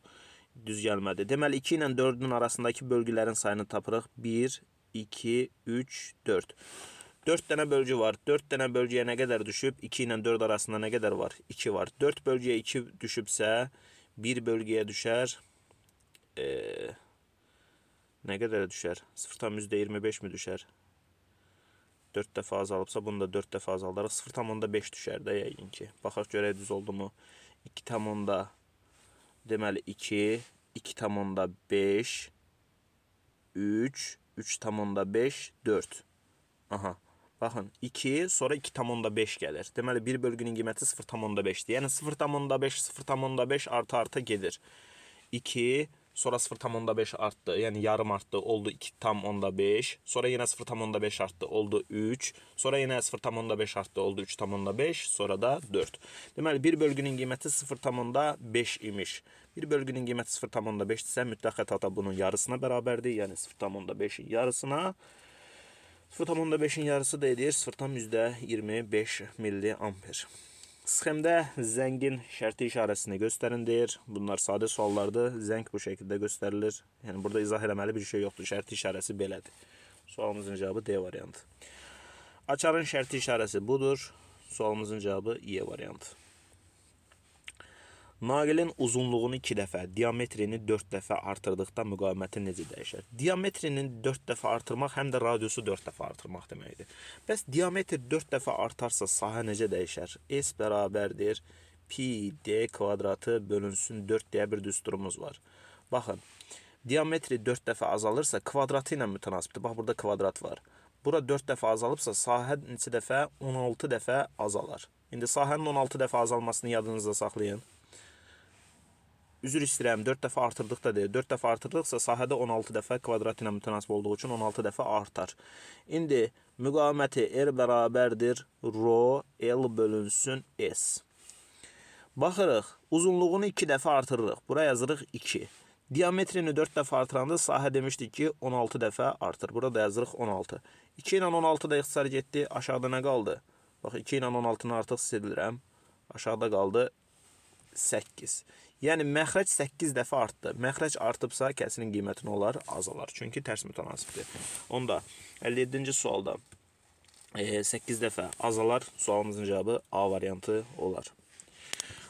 Düz gəlmədi. Deməli 2 ilə 4-ün arasındakı bölgülərin sayını tapırıq. 1, 2, 3, 4. 4 dənə bölgü var. 4 dənə bölgüyə nə qədər düşüb? 2 ilə 4 arasında nə qədər var? 2 var. 4 bölgüyə 2 düşübsə, 1 bölgüyə düşər. E, nə qədər düşər? 0,25 mi düşər? 4 dəfə azalıbsa, bunu da 4 dəfə azaldarıq. 0,5 düşər də yəqin ki. Baxaq görək düz oldu mu? 2,5 deməli 2, 2,5 3, 3,5 4. Aha. Baxın, 2, sonra 2,5 gəlir. Deməli, 1 bölgünün qiyməti 0,5-dir. Yəni, 0,5, 0,5 artı-arta gedir. 2, 0,5 Sonra 0,5 arttı. Yani yarım arttı. Oldu 2,5. Sonra yine 0,5 arttı. Oldu 3. Sonra yine 0,5 arttı. Oldu 3,5. Sonra da 4. Deməli, bir bölgünün qiyməti 0,5 imiş. Bir bölgünün qiyməti 0,5 isə mütləq xətata bunun yarısına bərabərdir. Yəni 0,5-in yarısına. 0,5-in yarısı da edir 0,25 milli amper. Sxemdə zəngin şərti işarəsini göstərin deyir. Bunlar sadə suallardır. Zəng bu şəkildə göstərilir. Yəni burada izah eləməli bir şey yoxdur. Şərti işarəsi belədir. Sualımızın cavabı D variantı. Açarın şərti işarəsi budur. Sualımızın cavabı E variantı. Naqilin uzunluğunu 2 dəfə, diametrini 4 dəfə artırdıqda müqaviməti necə dəyişər? Diametrinin 4 dəfə artırmaq həm də radiusu 4 dəfə artırmaq deməkdir. Bəs diametr 4 dəfə artarsa sahə necə dəyişər? S bərabərdir pi d kvadratı bölünsün 4 deyə bir düsturumuz var. Baxın, diametri 4 dəfə azalırsa kvadratı ilə mütənasibdir. Bax burada kvadrat var. Bura 4 dəfə azalıbsa sahə neçə dəfə? 16 dəfə azalar. İndi sahənin 16 dəfə azalmasını yadınızda saxlayın üzr istəyirəm 4 dəfə artırdıq da deyə 4 dəfə artırdıqsa sahədə 16 dəfə kvadrat ilə mütənasib olduğu üçün 16 dəfə artar. İndi müqaviməti R bərabərdir rho L bölünsün S. Baxırıq, uzunluğunu 2 dəfə artırırıq. Bura yazırıq 2. Diametrini 4 dəfə artıranda sahə demişdik ki, 16 dəfə artır. Burada yazırıq 16. 2 ilə 16 da ixtisar getdi. Aşağıda nə qaldı? Bax, 2 ilə 16-nı artıq siz edirəm. Aşağıda qaldı 8. Yəni məxrəc 8 dəfə artdı. Məxrəc artıbsa kəsinin qiyməti nə olar? Azalar. Çünki tərs mütənasibdir. Onda 57-ci sualda 8 e, dəfə azalar. Sualımızın cavabı A variantı olar.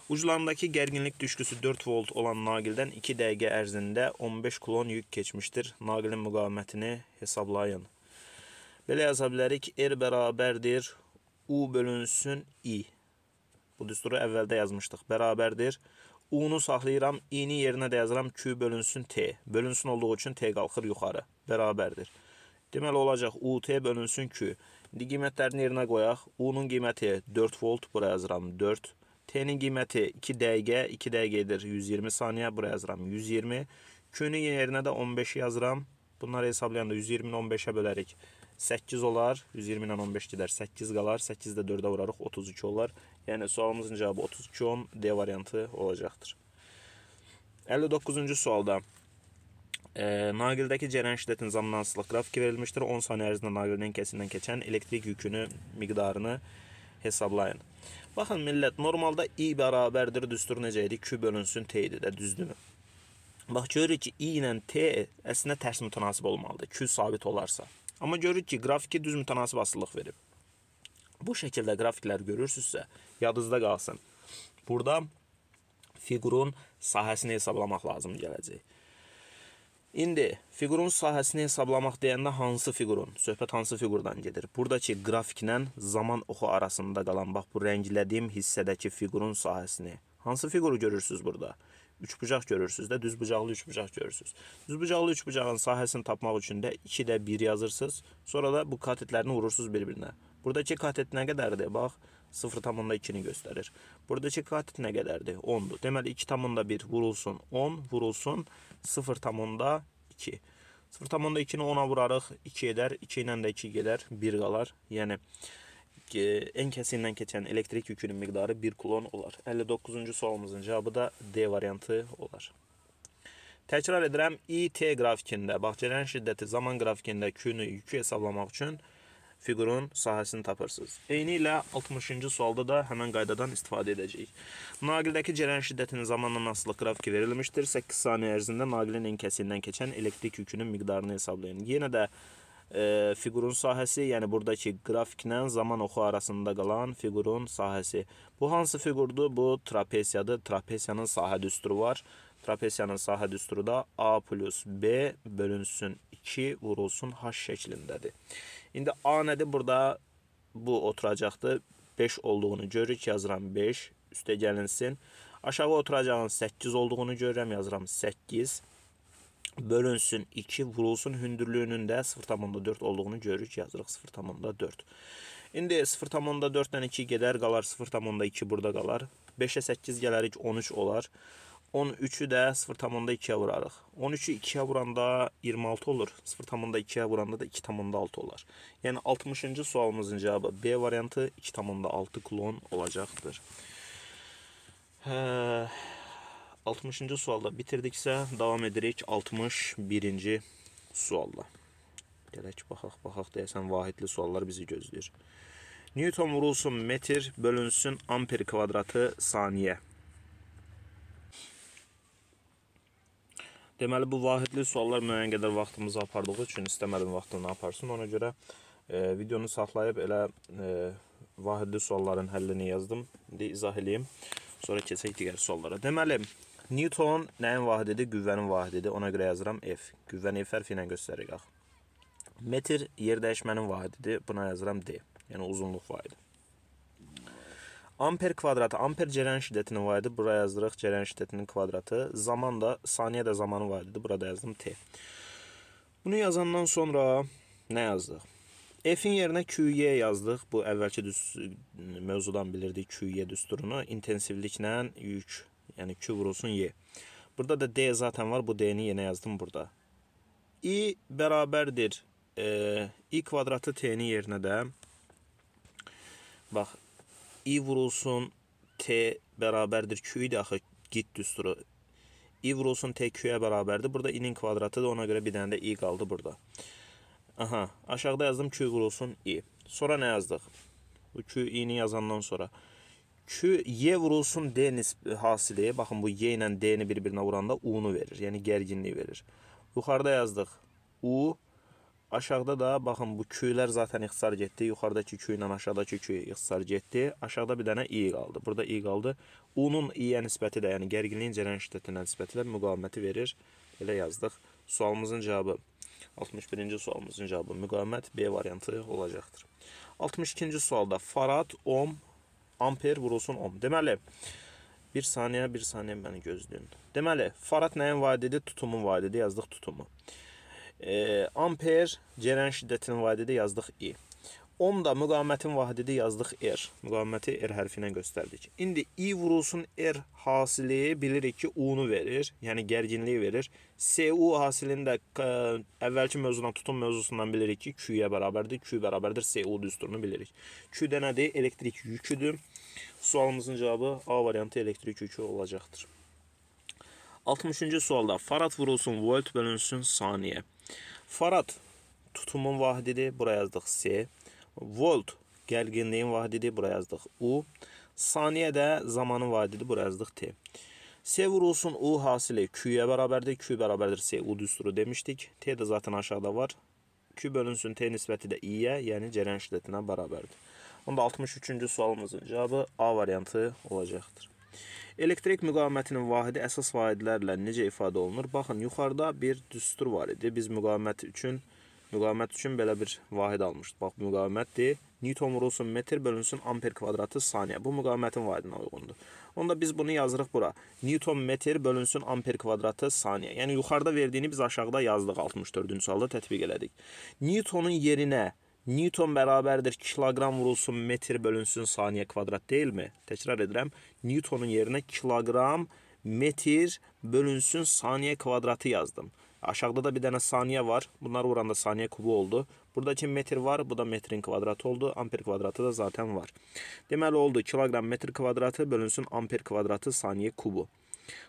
Uclarındakı gərginlik düşküsü 4 volt olan naqildən 2 dəqiqə ərzində 15 klon yük keçmişdir. Naqilin müqavimətini hesablayın. Belə yaza bilərik, R bərabərdir U bölünsün I. Bu düsturu əvvəldə yazmışdıq. Bərabərdir U-nu saxlayıram, i-ni yerinə də yazıram q bölünsün t. Bölünsün olduğu üçün t qalxır yuxarı. Bərabərdir. Deməli olacaq ut bölünsün q. İndi qiymətlərini yerinə qoyaq. U-nun qiyməti 4 volt, bura yazıram 4. T-nin qiyməti 2 dəqiqə, 2 dəqiqə edir 120 saniyə, bura yazıram 120. Q-nin yerinə də 15 yazıram. Bunları hesablayanda 120-ni 15-ə bölərik. 8 olar, 120 ilə 15 gedər, 8 qalar, 8 də 4-ə vurarıq, 32 olar. Yəni sualımızın cavabı 32 10 D variantı olacaqdır. 59-cu sualda e, naqildəki cərəyan şiddət nizamlansızlıq qrafiki verilmişdir. 10 saniyə ərzində naqildən kəsindən keçən elektrik yükünü miqdarını hesablayın. Baxın millət, normalda i bərabərdir düstur necə idi? Q bölünsün t idi də, düzdürmü? Bax görürük ki, i ilə t əslində tərs mütənasib olmalıdır. Q sabit olarsa. Amma görürük ki, qrafiki düz mütənasib asılılıq verib. Bu şəkildə qrafiklər görürsünüzsə, yadınızda qalsın. Burada fiqurun sahəsini hesablamaq lazım gələcək. İndi fiqurun sahəsini hesablamaq deyəndə hansı fiqurun, söhbət hansı fiqurdan gedir? Buradakı qrafiklə zaman oxu arasında qalan bax bu rənglədiyim hissədəki fiqurun sahəsini. Hansı fiquru görürsüz burada? üç bucaq görürsüz də düz bucaqlı üç bucaq görürsüz. Düz bucaqlı üç bucağın sahəsini tapmaq üçün də 2-də 1 yazırsınız. Sonra da bu katetlərini vurursunuz bir-birinə. Buradakı katet nə qədərdir? Bax, 0,2-ni göstərir. Buradakı katet nə qədərdir? 10-dur. Deməli 2,1 vurulsun 10, vurulsun 0,2. 0,2-ni 10-a vurarıq, 2 edər, 2 ilə də 2 gedər, 1 qalar. Yəni en kəsiyindən keçən elektrik yükünün miqdarı 1 klon olar. 59-cu sualımızın cavabı da D variantı olar. Təkrar edirəm, IT qrafikində bağçələrin şiddəti zaman qrafikində Q-nü yükü hesablamaq üçün fiqurun sahəsini tapırsınız. Eyni ilə 60-cı sualda da həmən qaydadan istifadə edəcəyik. Naqildəki cərəyan şiddətinin zamanla nasılıq qrafiki verilmişdir. 8 saniyə ərzində naqilin en kəsiyindən keçən elektrik yükünün miqdarını hesablayın. Yenə də e, figurun sahəsi, yəni buradakı qrafiklə zaman oxu arasında qalan figurun sahəsi. Bu hansı figurdur? Bu trapesiyadır. Trapesiyanın sahə düsturu var. Trapesiyanın sahə düsturu da A plus B bölünsün 2 vurulsun H şəklindədir. İndi A nədir? Burada bu oturacaqdır. 5 olduğunu görürük. Yazıram 5. Üstə gəlinsin. Aşağı oturacağın 8 olduğunu görürəm. Yazıram 8 bölünsün 2 vurulsun hündürlüyünün də 0,4 olduğunu görürük. Yazırıq 0,4. İndi 0,4-dən 2 gedər qalar 0,2 burada qalar. 5-ə 8 gələrik 13 olar. 13-ü də 0,2-yə vurarıq. 13-ü 2-yə vuranda 26 olur. 0,2-yə vuranda da 2,6 olar. Yəni 60-cı sualımızın cavabı B variantı 2,6 klon olacaqdır. Hə... 60-cı sualda bitirdiksə, davam edirik 61-ci sualla. Gələk, baxaq, baxaq deyəsən, vahidli suallar bizi gözləyir. Newton vurulsun metr, bölünsün amper kvadratı saniyə. Deməli, bu vahidli suallar müəyyən qədər vaxtımızı apardığı üçün istəmədim vaxtını aparsın. Ona görə e, videonu saxlayıb elə e, vahidli sualların həllini yazdım. İndi izah edeyim. Sonra keçək digər suallara. Deməli, Newton nəyin vahididir? Qüvvənin vahididir. Ona görə yazıram F. Qüvvəni F hərfi ilə göstəririk axı. Metr yer dəyişmənin vahididir. Buna yazıram D. Yəni uzunluq vahidi. Amper kvadratı, amper cərəyan şiddətinin vahididir. Bura yazdırıq cərəyan şiddətinin kvadratı. Zaman da saniyə də zamanın vahididir. Burada yazdım T. Bunu yazandan sonra nə yazdıq? F-in yerinə QY yazdıq. Bu əvvəlki düz mövzudan bilirdik QY düsturunu. İntensivliklə yük Yəni Q vurulsun Y. Burada da D zaten var. Bu D-ni yenə yazdım burada. I bərabərdir. E, I kvadratı T-ni yerinə də bax I vurulsun T bərabərdir Q idi axı git düsturu. I vurulsun T Q-yə bərabərdir. Burada I-nin kvadratı da ona görə bir dənə də I qaldı burada. Aha, aşağıda yazdım Q vurulsun I. Sonra nə yazdıq? Bu Q I-ni yazandan sonra Q Y vurulsun D hasiləyə. Baxın bu Y ilə D-ni bir-birinə vuranda U-nu verir. Yəni gərginliyi verir. Yuxarıda yazdıq. U Aşağıda da baxın bu Q-lər zaten ixtisar getdi. Yuxarıdakı Q ilə aşağıdakı Q ixtisar getdi. Aşağıda bir dənə I qaldı. Burada I qaldı. U-nun I-yə nisbəti də, yəni gərginliyin cərəyan şiddətinə nisbəti də müqaviməti verir. Belə yazdıq. Sualımızın cavabı 61-ci sualımızın cavabı müqavimət B variantı olacaqdır. 62-ci sualda farad, ohm amper vurulsun ohm. Deməli, bir saniyə, bir saniyə məni gözləyin. Deməli, farad nəyin vadidir? Tutumun vadidir, yazdıq tutumu. E, amper, cerən şiddətinin vadidir, yazdıq i. 10 da müqamətin vahididi yazdıq R. Müqaməti R hərfi ilə göstərdik. İndi I vurulsun R hasili bilirik ki, U-nu verir, yəni gərginliyi verir. SU hasilini də ə, e, əvvəlki mövzudan tutun mövzusundan bilirik ki, Q-yə bərabərdir. Q bərabərdir SU düsturunu bilirik. Q də nədir? Elektrik yüküdür. Sualımızın cavabı A variantı elektrik yükü olacaqdır. 60-cı sualda farad vurulsun, volt bölünsün saniyə. Farad tutumun vahididir. Bura yazdıq C. Volt gərginliyin vahididir, bura yazdıq U. Saniyə də zamanın vahididir, bura yazdıq T. S vurulsun U hasili Q-yə bərabərdir, Q bərabərdir S, U düsturu demişdik. T də zaten aşağıda var. Q bölünsün T nisbəti də İ-yə, yəni cərən şiddetinə bərabərdir. Onda 63-cü sualımızın cavabı A variantı olacaqdır. Elektrik müqavimətinin vahidi əsas vahidlərlə necə ifadə olunur? Baxın, yuxarıda bir düstur var idi. Biz müqavimət üçün müqavimət müqavimət üçün belə bir vahid almışdı. Bax, müqavimətdir. Newton vurulsun metr bölünsün amper kvadratı saniyə. Bu müqavimətin vahidinə uyğundur. Onda biz bunu yazırıq bura. Newton metr bölünsün amper kvadratı saniyə. Yəni yuxarıda verdiyini biz aşağıda yazdıq 64-cü sualda tətbiq elədik. Newtonun yerinə Newton bərabərdir kiloqram vurulsun metr bölünsün saniyə kvadrat deyilmi? Təkrar edirəm. Newtonun yerinə kiloqram metr bölünsün saniyə kvadratı yazdım. Aşağıda da bir dənə saniyə var. Bunlar oranda saniyə kubu oldu. Buradakı metr var. Bu da metrin kvadratı oldu. Amper kvadratı da zaten var. Deməli oldu. Kiloqram metr kvadratı bölünsün amper kvadratı saniyə kubu.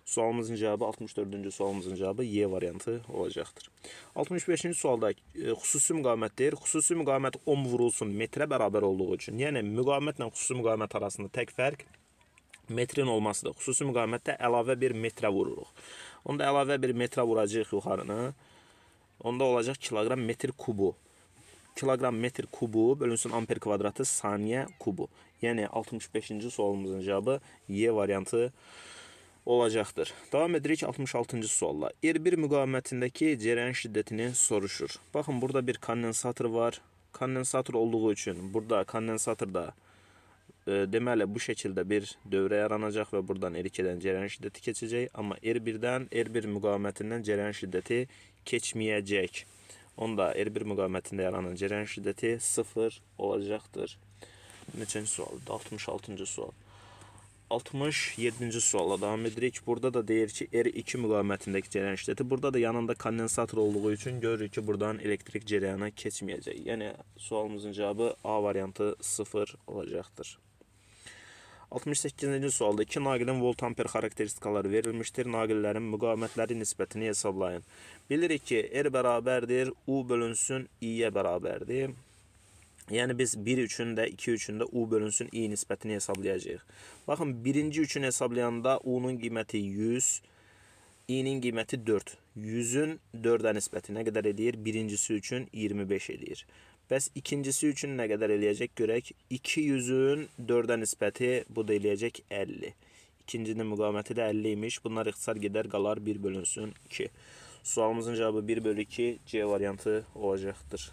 Sualımızın cavabı 64-cü sualımızın cavabı Y variantı olacaqdır. 65-ci sualda e, xüsusi müqavimət deyir. Xüsusi müqavimət 10 vurulsun metrə bərabər olduğu üçün. Yəni müqavimətlə xüsusi müqavimət arasında tək fərq metrin olmasıdır. Xüsusi müqavimətdə əlavə 1 metrə vururuq. Onda əlavə bir metrə vuracaq yuxarını. Onda olacaq kiloqram metr kubu. Kiloqram metr kubu bölünsün amper kvadratı saniyə kubu. Yəni 65-ci sualımızın cavabı Y variantı olacaqdır. Davam edirik 66-cı sualla. R1 müqavimətindəki cərəyan şiddətini soruşur. Baxın, burada bir kondensator var. Kondensator olduğu üçün burada kondensatorda kondensatorda Deməli, bu şəkildə bir dövrə yaranacaq və buradan R2-dən cərəyan şiddəti keçəcək. Amma R1-dən, R1 müqamətindən cərəyan şiddəti keçməyəcək. Onda R1 müqamətində yaranan cərəyan şiddəti 0 olacaqdır. Neçənci sualdır? 66-cı sual. 67-ci sualla davam edirik. Burada da deyir ki, R2 müqamətindəki cərəyan şiddəti. Burada da yanında kondensator olduğu üçün görürük ki, buradan elektrik cərəyanı keçməyəcək. Yəni, sualımızın cavabı A variantı 0 olacaqdır. 68-ci sualda iki naqilin volt amper xarakteristikaları verilmişdir. Naqillərin müqavimətləri nisbətini hesablayın. Bilirik ki, R bərabərdir, U bölünsün, İ-yə bərabərdir. Yəni biz 1 üçün də 2 üçün də U bölünsün i nisbətini hesablayacağıq. Baxın, birinci üçün hesablayanda U-nun qiyməti 100, i-nin qiyməti 4. 100-ün 4-ə nisbəti nə qədər edir? Birincisi üçün 25 edir. Bəs ikincisi üçün nə qədər eləyəcək görək. 200-ün 4-ə nisbəti bu da eləyəcək 50. İkincinin müqaməti də 50 imiş. Bunlar ixtisar gedər, qalar 1 bölünsün 2. Sualımızın cavabı 1 bölü 2 C variantı olacaqdır.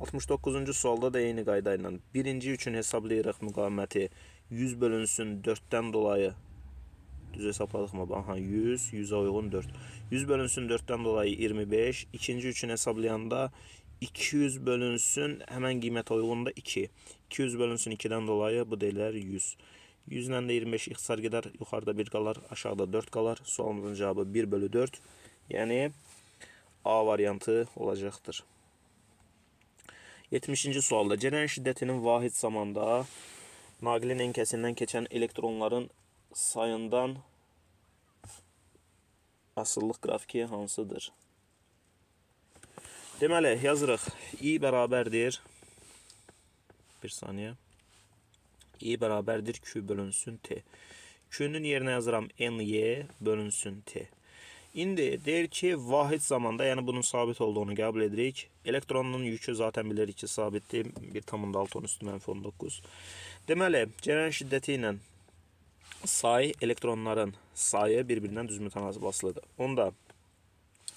69-cu sualda da eyni qayda ilə birinci üçün hesablayırıq müqaməti 100 bölünsün 4-dən dolayı düz hesabladıqmı? Aha 100, 100-ə uyğun 4. 100 bölünsün 4-dən dolayı 25. İkinci üçün hesablayanda 200 bölünsün həmən qiymət uyğununda 2. 200 bölünsün 2-dən dolayı bu deyilər 100. 100 ilə də 25 ixtisar gedər. Yuxarıda 1 qalar, aşağıda 4 qalar. Sualımızın cavabı 1 bölü 4. Yəni A variantı olacaqdır. 70-ci sualda gələn şiddətinin vahid zamanda naqilin enkəsindən keçən elektronların sayından asıllıq qrafiki hansıdır? Deməli, yazırıq. i bərabərdir. Bir saniyə. i bərabərdir q bölünsün t. Q-nün yerinə yazıram ny bölünsün t. İndi deyir ki, vahid zamanda, yəni bunun sabit olduğunu qəbul edirik. Elektronun yükü zaten bilirik ki, sabitdir. 1,6 ton üstü mənfi 19. Deməli, cərəyan şiddəti ilə say elektronların sayı bir-birindən düz mütənasib asılıdır. Onda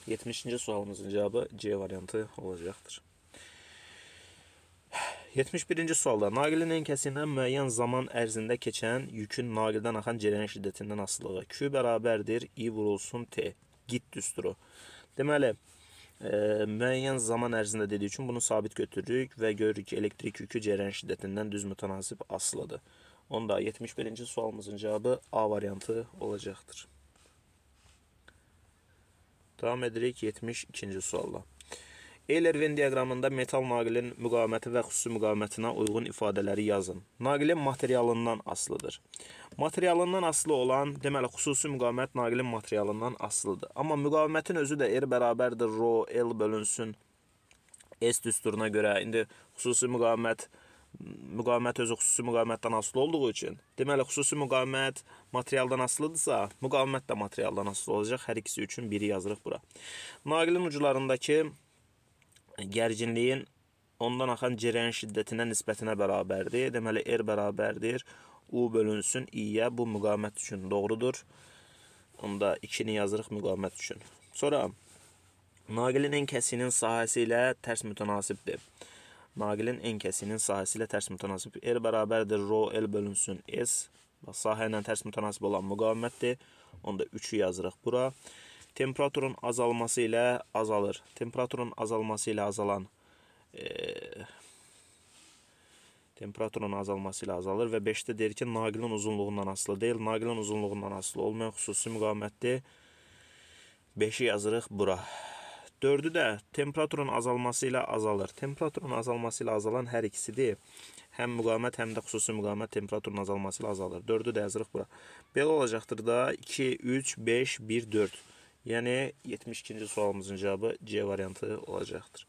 70-ci sualımızın cavabı C variantı olacaqdır. 71-ci sualda naqilin enkəsindən müəyyən zaman ərzində keçən yükün naqildən axan cərəyan şiddətindən asılığı Q bərabərdir I vurulsun T. Git düsturu. Deməli, e, müəyyən zaman ərzində dediyi üçün bunu sabit götürürük və görürük ki, elektrik yükü cərəyan şiddətindən düz mütənasib asılıdır. Onda 71-ci sualımızın cavabı A variantı olacaqdır. Davam edirik 72-ci sualla. Eyler-Venn diaqramında metal naqilin müqaviməti və xüsusi müqavimətinə uyğun ifadələri yazın. Naqilin materialından asılıdır. Materialından asılı olan, deməli xüsusi müqavimət naqilin materialından asılıdır. Amma müqavimətin özü də R er bərabərdir, rho, L bölünsün S düsturuna görə. İndi xüsusi müqavimət naqilin müqavimət özü xüsusi müqavimətdən asılı olduğu üçün, deməli xüsusi müqavimət materialdan asılıdırsa, müqavimət də materialdan asılı olacaq. Hər ikisi üçün biri yazırıq bura. Naqilin uclarındakı gərginliyin ondan axan cərəyan şiddətinə nisbətinə bərabərdir. Deməli R bərabərdir U bölünsün İ'yə. Bu müqavimət üçün doğrudur. Onda 2-ni yazırıq müqavimət üçün. Sonra naqilin ən kəsinin sahəsi ilə tərs mütənasibdir. Naqilin n kəsiyinin sahəsi ilə tərs mütənasib L bərabərdir rho L bölünsün S və sahə ilə tərs mütənasib olan müqavimətdir. Onda 3-ü yazırıq bura. Temperaturun azalması ilə azalır. Temperaturun azalması ilə azalan e, temperaturun azalması ilə azalır və 5-də deyir ki, naqilin uzunluğundan asılı deyil. Naqilin uzunluğundan asılı olmayan xüsusi müqavimətdir. 5-i yazırıq bura. Dördü də temperaturun azalması ilə azalır. Temperaturun azalması ilə azalan hər ikisidir. Həm müqavimət, həm də xüsusi müqavimət temperaturun azalması ilə azalır. Dördü də yazırıq bura. Belə olacaqdır da 2, 3, 5, 1, 4. Yəni 72-ci sualımızın cavabı C variantı olacaqdır.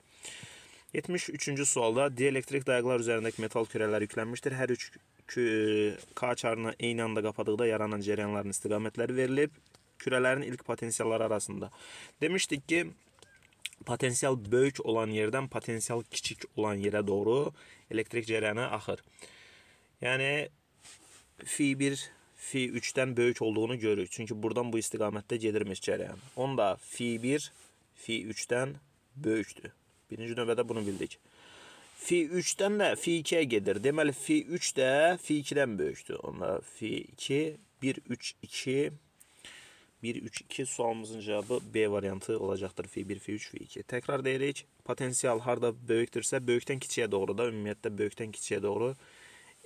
73-cü sualda dielektrik dayaqlar üzərindəki metal kürələri yüklənmişdir. Hər üç K çarını eyni anda qapadıqda yaranan cərəyanların istiqamətləri verilib. Kürələrin ilk potensialları arasında. Demişdik ki, potensial böyük olan yerdən potensial kiçik olan yerə doğru elektrik cərəyanı axır. Yəni F1 F3-dən böyük olduğunu görürük. Çünki buradan bu istiqamətdə gedirmiş cərəyan. Onda F1 F3-dən böyükdür. Birinci növbədə bunu bildik. F3-dən də F2-yə gedir. Deməli F3 də F2-dən böyükdür. Onda F2 1 3 2 1, 3, 2 sualımızın cavabı B variantı olacaqdır. F1, F3, F2. Təkrar deyirik, potensial harda böyükdürsə, böyükdən kiçiyə doğru da, ümumiyyətlə böyükdən kiçiyə doğru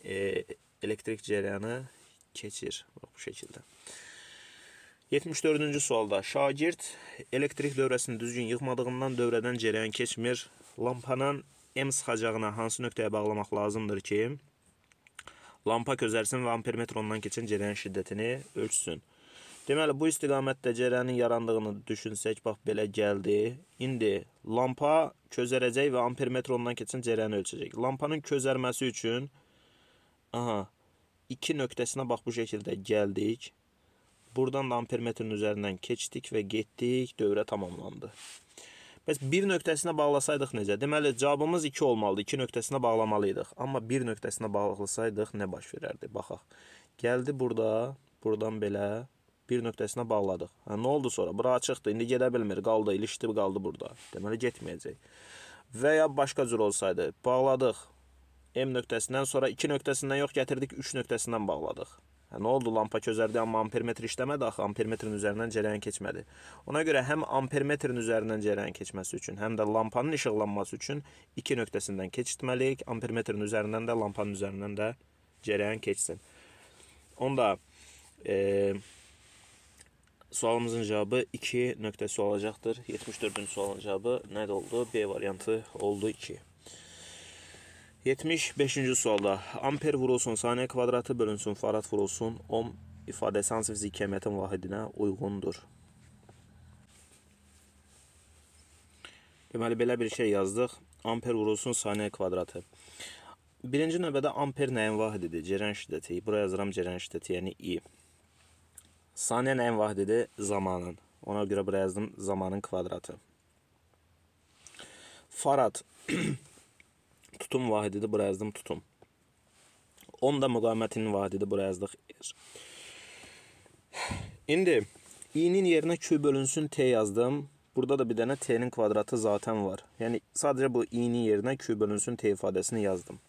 e, elektrik cərəyanı keçir. Bax, bu şəkildə. 74-cü sualda şagird elektrik dövrəsini düzgün yığmadığından dövrədən cərəyan keçmir. Lampanın M sıxacağına hansı nöqtəyə bağlamaq lazımdır ki, lampa közərsin və ampermetr ondan keçən cərəyan şiddətini ölçsün. Deməli, bu istiqamətdə cərənin yarandığını düşünsək, bax belə gəldi. İndi lampa közərəcək və ampermetr ondan keçən cərəni ölçəcək. Lampanın közərməsi üçün aha, 2 nöqtəsinə bax bu şəkildə gəldik. Buradan da ampermetrin üzərindən keçdik və getdik, dövrə tamamlandı. Bəs 1 nöqtəsinə bağlasaydıq necə? Deməli, cavabımız 2 olmalı, 2 nöqtəsinə bağlamalıydıq. Amma 1 nöqtəsinə bağlasaydıq nə baş verərdi? Baxaq. Gəldi burada, buradan belə bir nöqtəsinə bağladıq. Hə, nə oldu sonra? Bura açıqdı, indi gedə bilmir, qaldı, ilişdi, qaldı burada. Deməli, getməyəcək. Və ya başqa cür olsaydı, bağladıq M nöqtəsindən sonra 2 nöqtəsindən yox, gətirdik 3 nöqtəsindən bağladıq. Hə, nə oldu? Lampa közərdi, amma ampermetr işləmədi, axı ampermetrin üzərindən cərəyan keçmədi. Ona görə həm ampermetrin üzərindən cərəyan keçməsi üçün, həm də lampanın işıqlanması üçün 2 nöqtəsindən keçirtməliyik. Ampermetrin üzərindən də, lampanın üzərindən də cərəyan keçsin. Onda e, Sualımızın cavabı 2 nöqtəsi olacaqdır. 74-cü sualın cavabı nə oldu? B variantı oldu 2. 75-ci sualda amper vurulsun, saniyə kvadratı bölünsün, farad vurulsun, ohm ifadəsi hansı fizik kəmiyyətin vahidinə uyğundur? Deməli, belə bir şey yazdıq. Amper vurulsun, saniyə kvadratı. Birinci növbədə amper nəyin vahididir? Cerən şiddəti. Buraya yazıram cerən şiddəti, yəni I. Saniyə nəyin vahididir? Zamanın. Ona görə bura yazdım zamanın kvadratı. Farad tutum vahididir. Bura yazdım tutum. Onda müqamətinin vahididir. Bura yazdıq er. İndi i'nin yerinə q bölünsün t yazdım. Burada da bir dənə t'nin kvadratı zaten var. Yəni sadəcə bu i'nin yerinə q bölünsün t ifadəsini yazdım.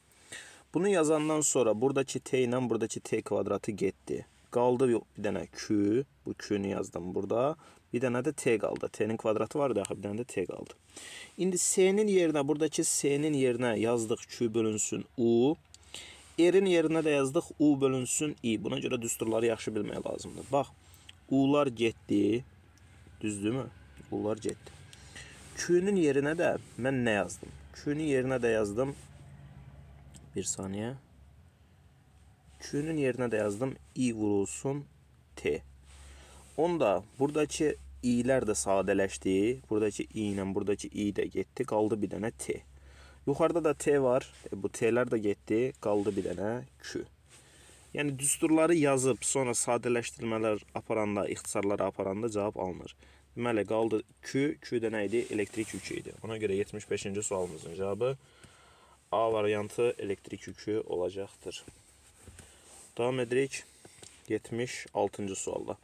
Bunu yazandan sonra buradakı t ilə buradakı t kvadratı getdi. Qaldı bir dənə Q. Bu Q-nü yazdım burada. Bir dənə də T qaldı. T-nin kvadratı var da, bir dənə də T qaldı. İndi S-nin yerinə, buradakı S-nin yerinə yazdıq Q bölünsün U. R-in yerinə də yazdıq U bölünsün I. Buna görə düsturları yaxşı bilmək lazımdır. Bax, U-lar getdi. Düzdürmü? U-lar getdi. Q-nün yerinə də mən nə yazdım? Q-nün yerinə də yazdım. Bir saniyə. Q'nün yerine de yazdım. i vurulsun t. Onda buradaki i'lər də sadələşdi. Buradakı i ilə buradakı i də getdi. Qaldı bir dənə t. Yuxarıda da t var. E, bu t-lər də getdi. Qaldı bir dənə q. Yəni düsturları yazıb sonra sadələşdirmələr aparanda, ixtisarları aparanda cavab alınır. Deməli qaldı Q, Q də nə idi? Elektrik yükü idi. Ona görə 75-ci sualımızın cavabı A variantı elektrik yükü olacaqdır. Devam edirik. 76. sualda.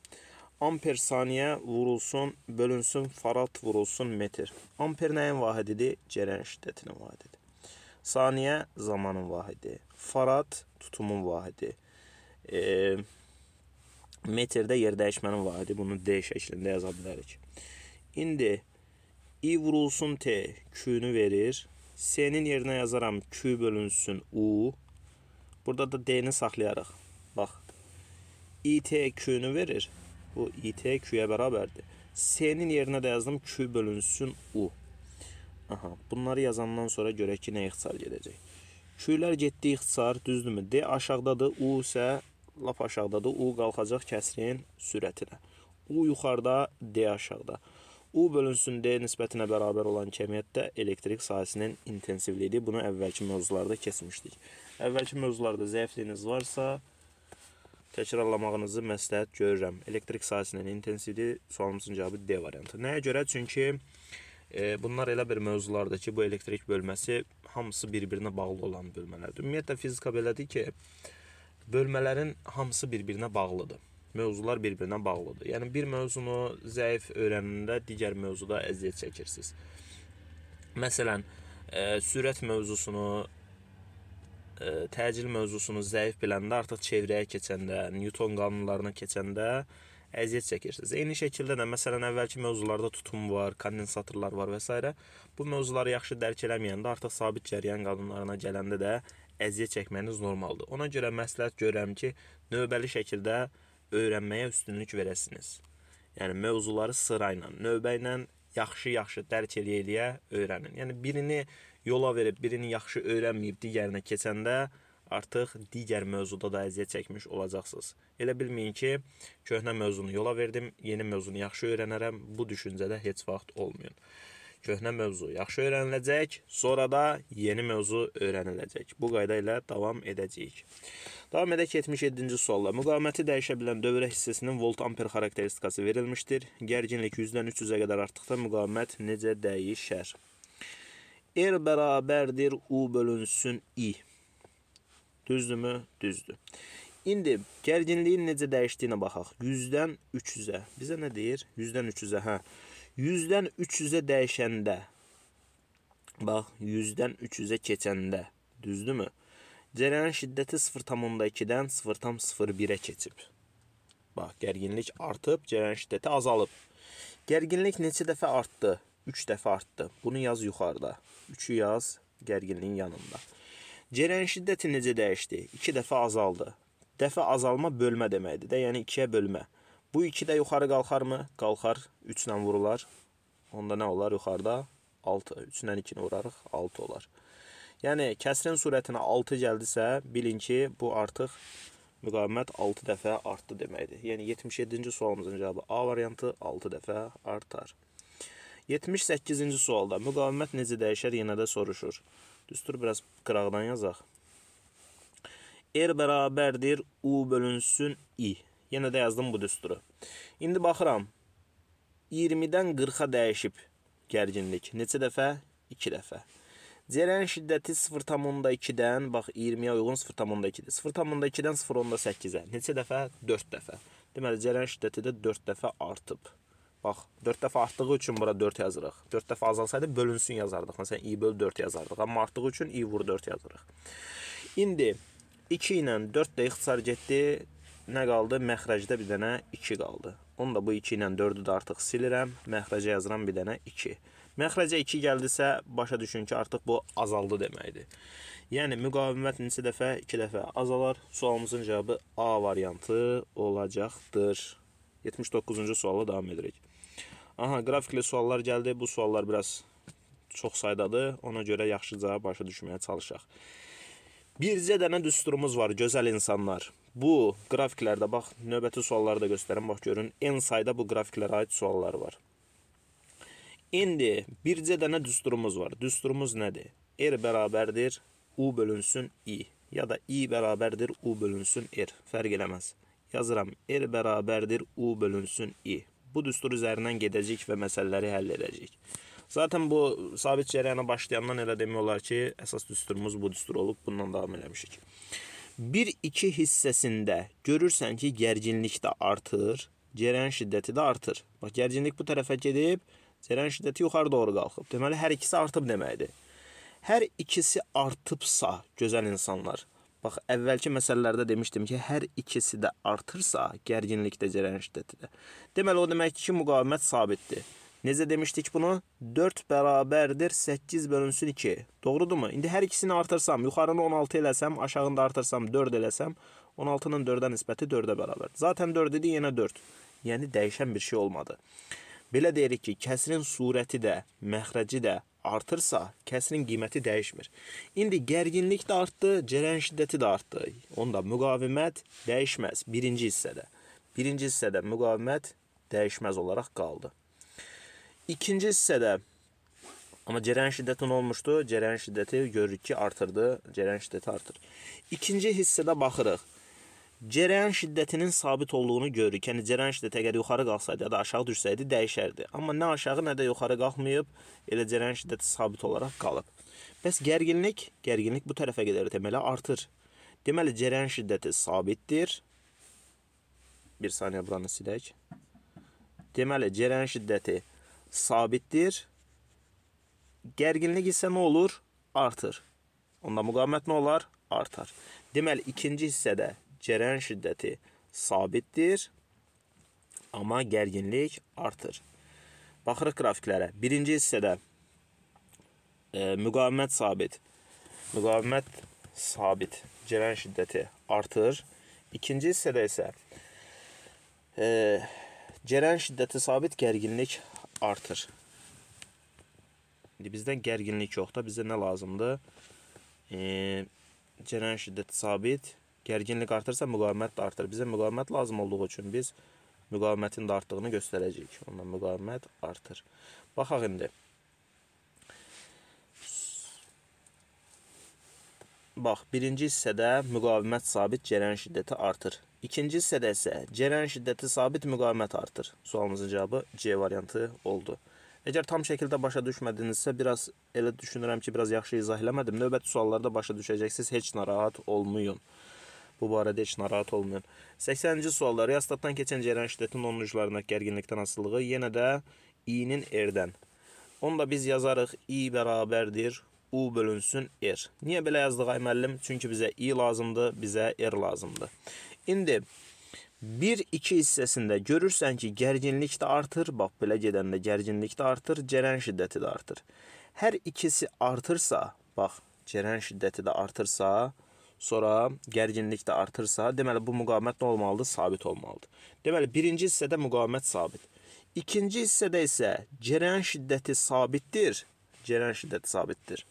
Amper saniye vurulsun, bölünsün, farat vurulsun, metr. Amper nəyin vahididir? Cərən şiddətinin vahididir. Saniye zamanın vahidi. Farat tutumun vahidi. E, ee, metrdə yer dəyişmənin vahidi. Bunu D şəklində yaza bilərik. İndi i vurulsun T, q verir. s yerine yerinə yazaram Q bölünsün U. Burada da D-ni saxlayarıq. Bax. ITQ-nü verir. Bu ITQ-yə bərabərdir. S-nin yerinə də yazdım Q bölünsün U. Aha, bunları yazandan sonra görək ki, nə ixtisar gedəcək. Q-lər getdi ixtisar, düzdürmü? D aşağıdadır, U isə lap aşağıdadır. U qalxacaq kəsrin sürətinə. U yuxarıda, D aşağıda. U bölünsün D nisbətinə bərabər olan kəmiyyətdə elektrik sahəsinin intensivliyi bunu əvvəlki mövzularda keçmişdik. Əvvəlki mövzularda zəifliyiniz varsa, təkrarlamağınızı məsləhət görürəm. Elektrik sahəsinin intensivliyi sualımızın cavabı D variantı. Nəyə görə? Çünki e, bunlar elə bir mövzulardır ki, bu elektrik bölməsi hamısı bir-birinə bağlı olan bölmələrdir. Ümumiyyətlə fizika belədir ki, bölmələrin hamısı bir-birinə bağlıdır mövzular bir-birinə bağlıdır. Yəni bir mövzunu zəif öyrənəndə digər mövzuda əziyyət çəkirsiniz. Məsələn, ə, e, sürət mövzusunu ə, e, təcil mövzusunu zəif biləndə artıq çevrəyə keçəndə, Newton qanunlarına keçəndə əziyyət çəkirsiniz. Eyni şəkildə də məsələn əvvəlki mövzularda tutum var, kondensatorlar var və s. Bu mövzuları yaxşı dərk eləməyəndə artıq sabit cəryan qanunlarına gələndə də əziyyət çəkməniz normaldır. Ona görə məsləhət görürəm ki, növbəli şəkildə öyrənməyə üstünlük verəsiniz. Yəni mövzuları sırayla, növbə ilə yaxşı-yaxşı dərk eləyə-eləyə öyrənin. Yəni birini yola verib, birini yaxşı öyrənməyib digərinə keçəndə artıq digər mövzuda da əziyyət çəkmiş olacaqsınız. Elə bilməyin ki, köhnə mövzunu yola verdim, yeni mövzunu yaxşı öyrənərəm. Bu düşüncədə heç vaxt olmayın köhnə mövzu yaxşı öyrəniləcək, sonra da yeni mövzu öyrəniləcək. Bu qayda ilə davam edəcəyik. Davam edək 77-ci sualla. Müqaviməti dəyişə bilən dövrə hissəsinin volt-amper xarakteristikası verilmişdir. Gərginlik 100-dən 300-ə qədər artdıqda müqavimət necə dəyişər? R er bərabərdir U bölünsün I. Düzdürmü? Düzdür. İndi gərginliyin necə dəyişdiyinə baxaq. 100-dən 300-ə. Bizə nə deyir? 100-dən 300-ə. Hə. 100-dən 300-ə dəyişəndə bax 100-dən 300-ə keçəndə, düzdürmü? Cərəyan şiddəti 0.2-dən 0.01-ə keçib. Bax, gərginlik artıb, cərəyan şiddəti azalıb. Gərginlik neçə dəfə artdı? 3 dəfə artdı. Bunu yaz yuxarıda. 3-ü yaz gərginliyin yanında. Cərəyan şiddəti necə dəyişdi? 2 dəfə azaldı. Dəfə azalma bölmə deməkdir də, yəni 2-yə bölmə. Bu 2 də yuxarı qalxarmı? Qalxar. 3 ilə vurular. Onda nə olar yuxarıda? 6. 3 ilə 2-ni vurarıq, 6 olar. Yəni kəsrin sürətinə 6 gəldisə, bilin ki, bu artıq müqavimət 6 dəfə artdı deməkdir. Yəni 77-ci sualımızın cavabı A variantı 6 dəfə artar. 78-ci sualda müqavimət necə dəyişər yenə də soruşur. Düstur biraz qırağdan yazaq. R er bərabərdir U bölünsün I. Yenə də yazdım bu düsturu. İndi baxıram. 20-dən 40-a dəyişib gərginlik. Neçə dəfə? 2 dəfə. Cərəyan şiddəti 0.2-dən, bax 20-yə uyğun 0.2-dir. 0.2-dən 0.8-ə. Neçə dəfə? 4 dəfə. Deməli cərəyan şiddəti də 4 dəfə artıb. Bax, 4 dəfə artdığı üçün bura 4 yazırıq. 4 dəfə azalsaydı bölünsün yazardıq. Məsələn, i böl 4 yazardıq. Amma artdığı üçün i vur 4 yazırıq. İndi 2 ilə 4 də ixtisar getdi nə qaldı? Məxrəcdə bir dənə 2 qaldı. Onu da bu 2 ilə 4-ü də artıq silirəm. Məxrəcə yazıram bir dənə 2. Məxrəcə 2 gəldisə, başa düşün ki, artıq bu azaldı deməkdir. Yəni, müqavimət neçə dəfə? 2 dəfə azalar. Sualımızın cavabı A variantı olacaqdır. 79-cu sualla davam edirik. Aha, qrafikli suallar gəldi. Bu suallar biraz çox saydadır. Ona görə yaxşıca başa düşməyə çalışaq. Bircə dənə düsturumuz var, gözəl insanlar. Bu qrafiklərdə bax növbəti sualları da göstərim. Bax görün en sayda bu qrafiklərə aid suallar var. İndi bircə dənə düsturumuz var. Düsturumuz nədir? R bərabərdir U bölünsün I ya da I bərabərdir U bölünsün R. Fərq eləməz. Yazıram R bərabərdir U bölünsün I. Bu düstur üzərindən gedəcək və məsələləri həll edəcək. Zaten bu sabit cərəyana başlayandan elə demək olar ki, əsas düsturumuz bu düstur olub. Bundan davam eləmişik bir-iki hissəsində görürsən ki, gərginlik də artır, cərəyan şiddəti də artır. Bax, gərginlik bu tərəfə gedib, cərəyan şiddəti yuxarı doğru qalxıb. Deməli, hər ikisi artıb deməkdir. Hər ikisi artıbsa, gözəl insanlar, bax, əvvəlki məsələlərdə demişdim ki, hər ikisi də artırsa, gərginlik də, cərəyan şiddəti də. Deməli, o deməkdir ki, müqavimət sabitdir. Necə demişdik bunu? 4 bərabərdir 8 bölünsün 2. Doğrudurmu? İndi hər ikisini artırsam, yuxarını 16 eləsəm, aşağını da artırsam 4 eləsəm, 16-nın 4-ə nisbəti 4-ə bərabərdir. Zaten 4 idi, yenə 4. Yəni dəyişən bir şey olmadı. Belə deyirik ki, kəsrin surəti də, məxrəci də artırsa, kəsrin qiyməti dəyişmir. İndi gərginlik də artdı, cərəyan şiddəti də artdı. Onda müqavimət dəyişməz birinci hissədə. Birinci hissədə müqavimət dəyişməz olaraq qaldı. İkinci hissede ama Ceren şiddetin olmuştu, Ceren şiddeti görürük ki artırdı. Ceren şiddeti artır. İkinci hissede baxırıq. Ceren şiddetinin sabit olduğunu görürük. Yani ceren şiddeti eğer yuxarı qalxsaydı ya da aşağı düşsəydi dəyişərdi. Ama ne aşağı, ne de yuxarı qalxmayıb, elə ceren şiddeti sabit olarak qalıb. Bəs gerginlik, gerginlik bu tarafa gedər deməli artır. Deməli ceren şiddeti sabitdir. Bir saniye buranı silək. Deməli cərəyan şiddəti sabitdir. Gərginlik isə nə olur? Artır. Onda müqavimət nə olar? Artar. Deməli, ikinci hissədə cərəyan şiddəti sabitdir, amma gərginlik artır. Baxırıq qrafiklərə. Birinci hissədə e, müqavimət sabit. Müqavimət sabit. Cərəyan şiddəti artır. İkinci hissədə isə e, cərəyan şiddəti sabit, gərginlik artır. İndi bizdən gərginlik yoxdur. Bizdə nə lazımdır? E, Cərəyan şiddəti sabit. Gərginlik artırsa müqavimət də artır. Bizə müqavimət lazım olduğu üçün biz müqavimətin də artdığını göstərəcəyik. Ondan müqavimət artır. Baxaq indi. Bax, birinci hissədə müqavimət sabit, cərəyan şiddəti artır. İkinci hissədə isə cərəyan şiddəti sabit, müqavimət artır. Sualımızın cavabı C variantı oldu. Əgər tam şəkildə başa düşmədinizsə, biraz elə düşünürəm ki, biraz yaxşı izah eləmədim. Növbəti suallarda başa düşəcəksiniz, heç narahat olmayın. Bu barədə heç narahat olmayın. 80-ci sualda riyastatdan keçən cərəyan şiddətinin onun uclarına gərginlikdən asılılığı yenə də i-nin r-dən. Onu da biz yazarıq i bərabərdir U bölünsün R. Niyə belə yazdıq ay müəllim? Çünki bizə I lazımdır, bizə R lazımdır. İndi 1-2 hissəsində görürsən ki, gərginlik də artır, bax belə gedəndə gərginlik də artır, cərən şiddəti də artır. Hər ikisi artırsa, bax, cərən şiddəti də artırsa, sonra gərginlik də artırsa, deməli bu müqavimət nə olmalıdır? Sabit olmalıdır. Deməli birinci hissədə müqavimət sabit. İkinci hissədə isə cərən şiddəti sabitdir. Cərən şiddəti sabitdir.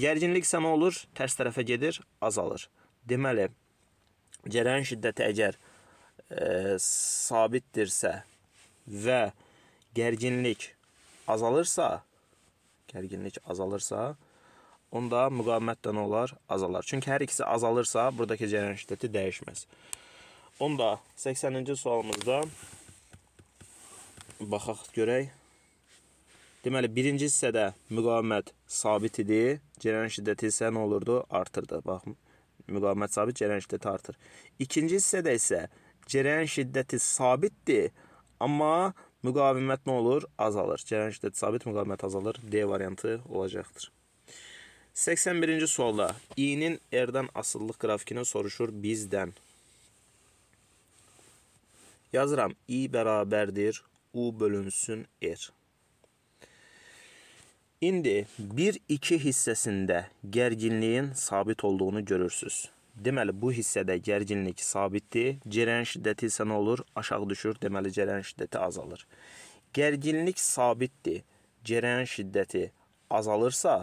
Gərginlik isə nə olur? Tərs tərəfə gedir, azalır. Deməli, gərəyin şiddəti əgər e, sabitdirsə və gərginlik azalırsa, gərginlik azalırsa, onda müqavimət də nə olar? Azalar. Çünki hər ikisi azalırsa, buradakı cərəyan şiddəti dəyişməz. Onda 80-ci sualımızda baxaq görək. Deməli, birinci hissədə müqavimət sabit idi, cərəyan şiddəti isə nə olurdu? Artırdı. Bax, müqavimət sabit, cərəyan şiddəti artır. İkinci hissədə isə cərəyan şiddəti sabitdir, amma müqavimət nə olur? Azalır. Cərəyan şiddəti sabit, müqavimət azalır. D variantı olacaqdır. 81-ci sualda İ-nin R-dən asıllıq qrafikini soruşur bizdən. Yazıram, İ bərabərdir, U bölünsün R. İndi 1-2 hissəsində gərginliyin sabit olduğunu görürsüz. Deməli, bu hissədə gərginlik sabitdir. Cərəyan şiddəti isə nə olur? Aşağı düşür. Deməli, cərəyan şiddəti azalır. Gərginlik sabitdir. Cərəyan şiddəti azalırsa,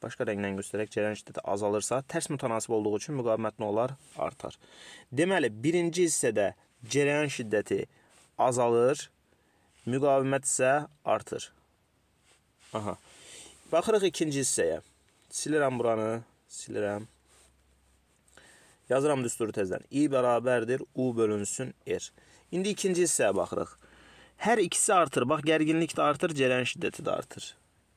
başqa rənglə göstərək cərəyan şiddəti azalırsa, tərs mütənasib olduğu üçün müqavimət nə olar? Artar. Deməli, birinci hissədə cərəyan şiddəti azalır, müqavimət isə artır. Aha. Baxırıq ikinci hissəyə. Silirəm buranı, silirəm. Yazıram düsturu tezdən. I bərabərdir, U bölünsün, R. İndi ikinci hissəyə baxırıq. Hər ikisi artır. Bax, gərginlik də artır, cərən şiddəti də artır.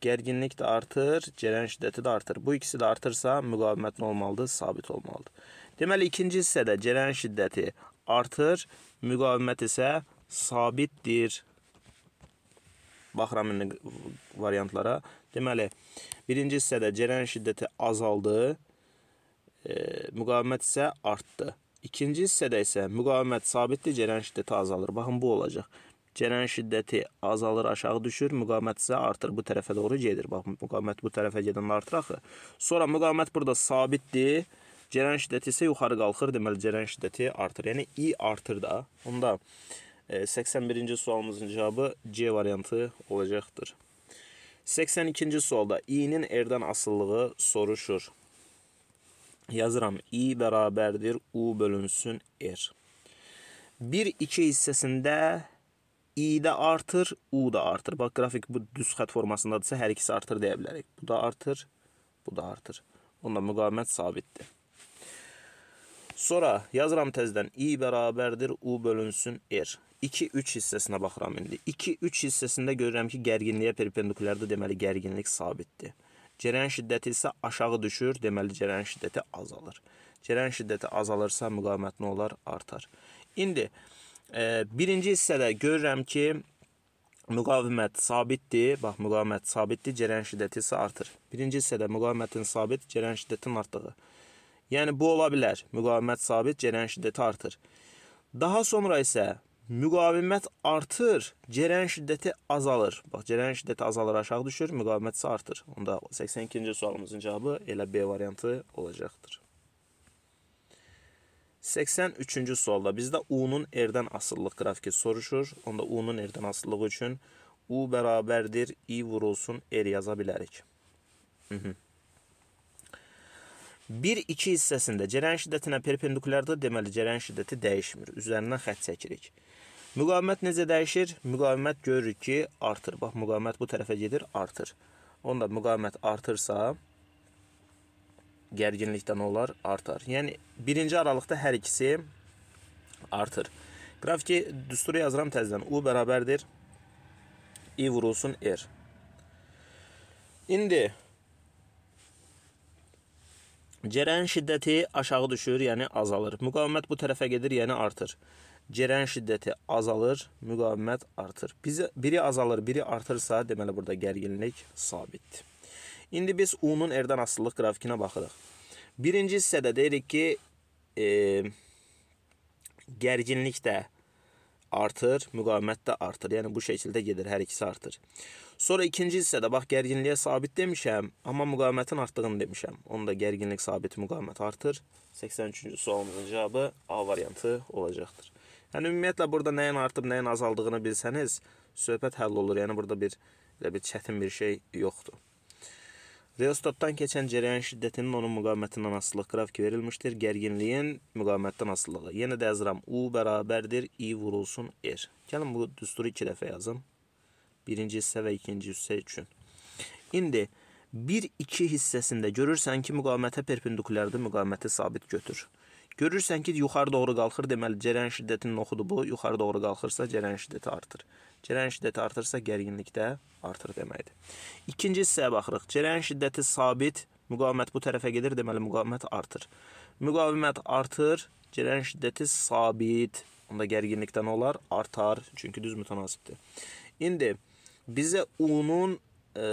Gərginlik də artır, cərən şiddəti də artır. Bu ikisi də artırsa, müqavimət nə olmalıdır? Sabit olmalıdır. Deməli, ikinci hissədə cərən şiddəti artır, müqavimət isə sabitdir. Baxıram indi variantlara. Deməli, birinci hissədə cərəyan şiddəti azaldı, e, müqavimət isə artdı. İkinci hissədə isə müqavimət sabitdir, cərəyan şiddəti azalır. Baxın, bu olacaq. Cərəyan şiddəti azalır, aşağı düşür, müqavimət isə artır, bu tərəfə doğru gedir. Bax, müqavimət bu tərəfə gedəndə artır axı. Sonra müqavimət burada sabitdir, cərəyan şiddəti isə yuxarı qalxır, deməli cərəyan şiddəti artır. Yəni i artır da. Onda e, 81-ci sualımızın cavabı C variantı olacaqdır. 82-ci solda i-nin erdən asılılığı soruşur. Yazıram i bərabərdir u bölünsün r. Er. 1-2 hissəsində i də artır, u da artır. Bax qrafik bu düz xətt formasındadırsa hər ikisi artır deyə bilərik. Bu da artır, bu da artır. Onda müqavimət sabitdir. Sonra yazıram təzdən i bərabərdir u bölünsün r. 2-3 hissəsinə baxıram indi. 2-3 hissəsində görürəm ki, gərginliyə perpendikulyardır, deməli gərginlik sabitdir. Cərəyan şiddəti isə aşağı düşür, deməli cərəyan şiddəti azalır. Cərəyan şiddəti azalırsa müqavimət nə olar? Artar. İndi e, birinci hissədə görürəm ki, müqavimət sabitdir. Bax, müqavimət sabitdir, cərəyan şiddəti isə artır. Birinci hissədə müqavimətin sabit, cərəyan şiddətinin artdığı. Yəni bu ola bilər. Müqavimət sabit, gərən şiddəti artır. Daha sonra isə müqavimət artır, gərən şiddəti azalır. Bax, gərən şiddəti azalır, aşağı düşür, müqavimət isə artır. Onda 82-ci sualımızın cavabı elə B variantı olacaqdır. 83-cü sualda bizdə U-nun erdən asıllıq qrafiki soruşur. Onda U-nun erdən asıllığı üçün U bərabərdir, I vurulsun, R yaza bilərik. Hı -hı. 1-2 hissəsində cərəyan şiddətinə perpendikulyarda deməli cərəyan şiddəti dəyişmir. Üzərindən xətt çəkirik. Müqavimət necə dəyişir? Müqavimət görürük ki, artır. Bax, müqavimət bu tərəfə gedir, artır. Onda müqavimət artırsa, gərginlikdə nə olar? Artar. Yəni, birinci aralıqda hər ikisi artır. Qrafiki düsturu yazıram təzdən. U bərabərdir. I vurulsun R. İndi Cərəyin şiddəti aşağı düşür, yəni azalır. Müqavimət bu tərəfə gedir, yəni artır. Cərəyin şiddəti azalır, müqavimət artır. Biz, biri azalır, biri artırsa, deməli burada gərginlik sabitdir. İndi biz U-nun erdən asılılıq qrafikinə baxırıq. Birinci hissədə deyirik ki, e, gərginlikdə artır, müqavimət də artır. Yəni bu şəkildə gedir, hər ikisi artır. Sonra ikinci hissədə bax gərginliyə sabit demişəm, amma müqavimətin artdığını demişəm. Onda gərginlik sabit, müqavimət artır. 83-cü sualımızın cavabı A variantı olacaqdır. Yəni ümumiyyətlə burada nəyin artıb, nəyin azaldığını bilsəniz, söhbət həll olur. Yəni burada bir elə bir çətin bir şey yoxdur. Reostatdan keçən cərəyan şiddətinin onun müqamətindən asılıq qrafik verilmişdir. Gərginliyin müqamətdən asılılığı. Yenə də yazıram. U bərabərdir. I vurulsun R. Gəlin bu düsturu iki dəfə yazın. Birinci hissə və ikinci hissə üçün. İndi 1-2 hissəsində görürsən ki, müqamətə perpendikulyardır, müqaməti sabit götür. Görürsən ki, yuxarı doğru qalxır, deməli cərəyan şiddətinin oxudu bu. Yuxarı doğru qalxırsa cərəyan şiddəti artır. Cərəyan şiddəti artırsa gərginlikdə artır deməkdir. İkinci hissəyə baxırıq. Cərəyan şiddəti sabit, müqavimət bu tərəfə gedir, deməli müqavimət artır. Müqavimət artır, cərəyan şiddəti sabit. Onda gərginlikdən olar, artar, çünki düz mütənasibdir. İndi bizə U-nun e,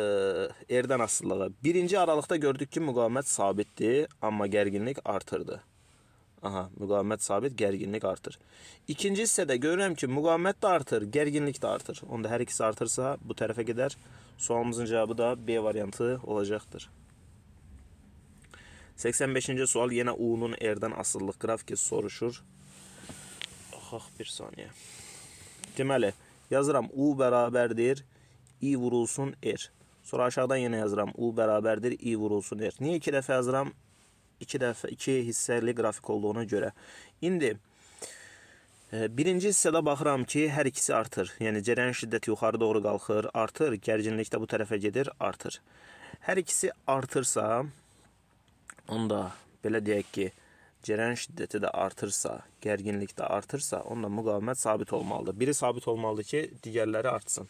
erdən asılılığı. Birinci aralıqda gördük ki, müqavimət sabitdir, amma gərginlik artırdı. Aha, müqavimət sabit, gərginlik artır. İkinci hissədə görürəm ki, müqavimət də artır, gərginlik də artır. Onda hər ikisi artırsa bu tərəfə gedər. Sualımızın cavabı da B variantı olacaqdır. 85-ci sual yenə U-nun R-dən asıllıq qrafiki soruşur. Axaq bir saniyə. Deməli, yazıram U bərabərdir, I vurulsun R. Sonra aşağıdan yenə yazıram U bərabərdir, I vurulsun R. Niyə iki dəfə yazıram? iki dəfə iki hissəli qrafik olduğuna görə. İndi e, Birinci hissədə baxıram ki, hər ikisi artır. Yəni cərəyan şiddəti yuxarı doğru qalxır, artır, gərginlik də bu tərəfə gedir, artır. Hər ikisi artırsa, onda belə deyək ki, cərəyan şiddəti də artırsa, gərginlik də artırsa, onda müqavimət sabit olmalıdır. Biri sabit olmalıdır ki, digərləri artsın.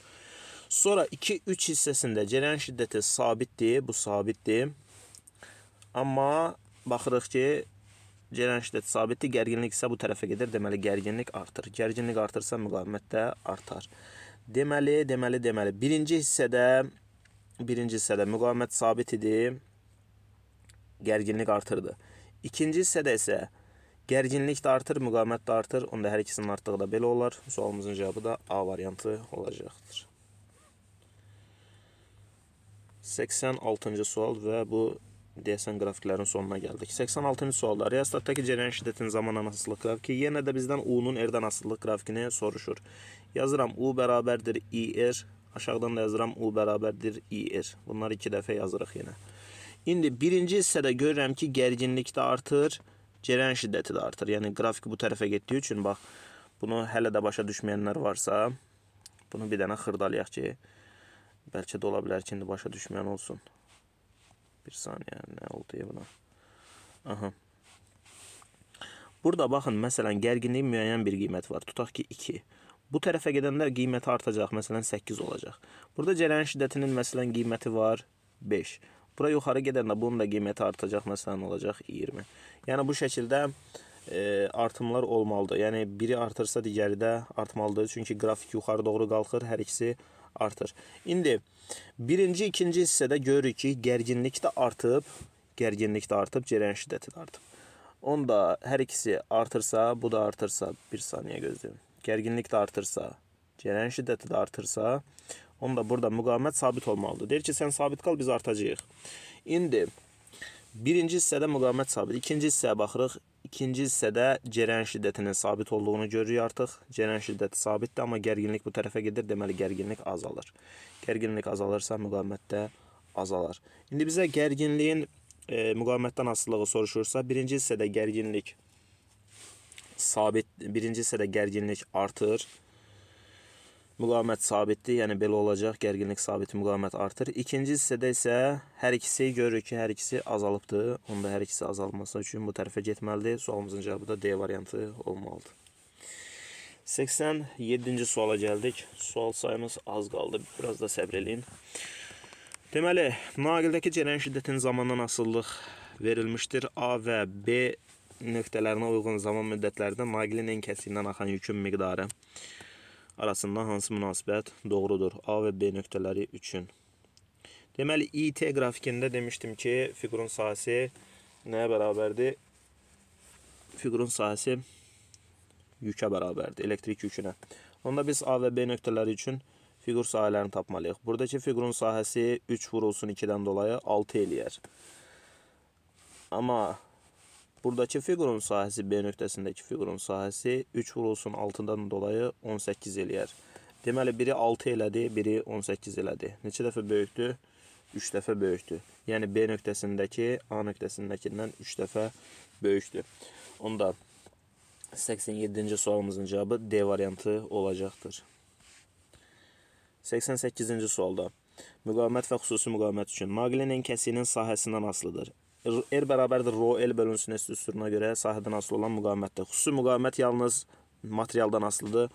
Sonra 2-3 hissəsində cərəyan şiddəti sabitdir, bu sabitdir. Amma Baxırıq ki, Gələn şiddət sabitdir, gərginlik isə bu tərəfə gedir. Deməli gərginlik artır. Gərginlik artırsa müqavimət də artar. Deməli, deməli, deməli. Birinci hissədə birinci hissədə müqavimət sabit idi. Gərginlik artırdı. İkinci hissədə isə gərginlik də artır, müqavimət də artır. Onda hər ikisinin artdığı da belə olar. Sualımızın cavabı da A variantı olacaqdır. 86-cı sual və bu deyəsən qrafiklərin sonuna gəldik. 86-cı sualda riyastatdakı cərəyan şiddətinin zaman anasızlıq qrafiki yenə də bizdən U-nun erdən asılılıq qrafikini soruşur. Yazıram U bərabərdir IR, aşağıdan da yazıram U bərabərdir IR. Bunları 2 dəfə yazırıq yenə. İndi birinci hissədə görürəm ki, gərginlik də artır, cərəyan şiddəti də artır. Yəni qrafik bu tərəfə getdiyi üçün bax, bunu hələ də başa düşməyənlər varsa, bunu bir dənə xırdalayaq ki, bəlkə də ola bilər ki, indi başa düşməyən olsun. Bir saniyə, nə oldu ya buna? Aha. Burada baxın, məsələn, gərginliyin müəyyən bir qiyməti var. Tutaq ki, 2. Bu tərəfə gedəndə qiyməti artacaq, məsələn, 8 olacaq. Burada cərəyan şiddətinin məsələn qiyməti var 5. Bura yuxarı gedəndə bunun da qiyməti artacaq, məsələn, olacaq 20. Yəni bu şəkildə e, artımlar olmalıdır. Yəni biri artırsa digəri də artmalıdır. Çünki qrafik yuxarı doğru qalxır, hər ikisi artır artır. İndi birinci, ikinci hissədə görürük ki, gərginlik də artıb, gərginlik də artıb, cərəyan şiddəti də artıb. Onda hər ikisi artırsa, bu da artırsa, bir saniyə gözləyin. Gərginlik də artırsa, cərəyan şiddəti də artırsa, onda burada müqavimət sabit olmalıdır. Deyir ki, sən sabit qal, biz artacağıq. İndi birinci hissədə müqavimət sabit, ikinci hissəyə baxırıq, ikinci hissədə gerən şiddətinin sabit olduğunu görürük artıq. Gerən şiddəti sabitdir, amma gərginlik bu tərəfə gedir, deməli gərginlik azalır. Gərginlik azalırsa müqavimət də azalar. İndi bizə gərginliyin e, müqavimətdən asılılığı soruşursa, birinci hissədə gərginlik sabit, birinci hissədə gərginlik artır müqavimət sabitdir, yəni belə olacaq, gərginlik sabit müqavimət artır. İkinci hissədə isə hər ikisi görürük ki, hər ikisi azalıbdır. Onda hər ikisi azalması üçün bu tərəfə getməlidir. Sualımızın cavabı da D variantı olmalıdır. 87-ci suala gəldik. Sual sayımız az qaldı. Biraz da səbr eləyin. Deməli, naqildəki cərəyan şiddətinin zamandan asıllıq verilmişdir. A və B nöqtələrinə uyğun zaman müddətlərində naqilin ən kəsiyindən axan yükün miqdarı arasında hansı münasibət doğrudur? A və B nöqtələri üçün. Deməli, IT qrafikində demişdim ki, figurun sahəsi nəyə bərabərdir? Figurun sahəsi yükə bərabərdir, elektrik yükünə. Onda biz A və B nöqtələri üçün figur sahələrini tapmalıyıq. Buradakı figurun sahəsi 3 vurulsun 2-dən dolayı 6 eləyər. Amma Buradakı figurun sahəsi B nöqtəsindəki figurun sahəsi 3 vurulsun 6-dan dolayı 18 eləyər. Deməli, biri 6 elədi, biri 18 elədi. Neçə dəfə böyükdür? 3 dəfə böyükdür. Yəni, B nöqtəsindəki A nöqtəsindəkindən 3 dəfə böyükdür. Onda 87-ci sualımızın cavabı D variantı olacaqdır. 88-ci sualda müqavimət və xüsusi müqavimət üçün naqilin kəsiyinin sahəsindən asılıdır. R bərabərdir rho L bölünsünə üstünə görə sahədən asılı olan müqavimətdir. Xüsusi müqavimət yalnız materialdan asılıdır.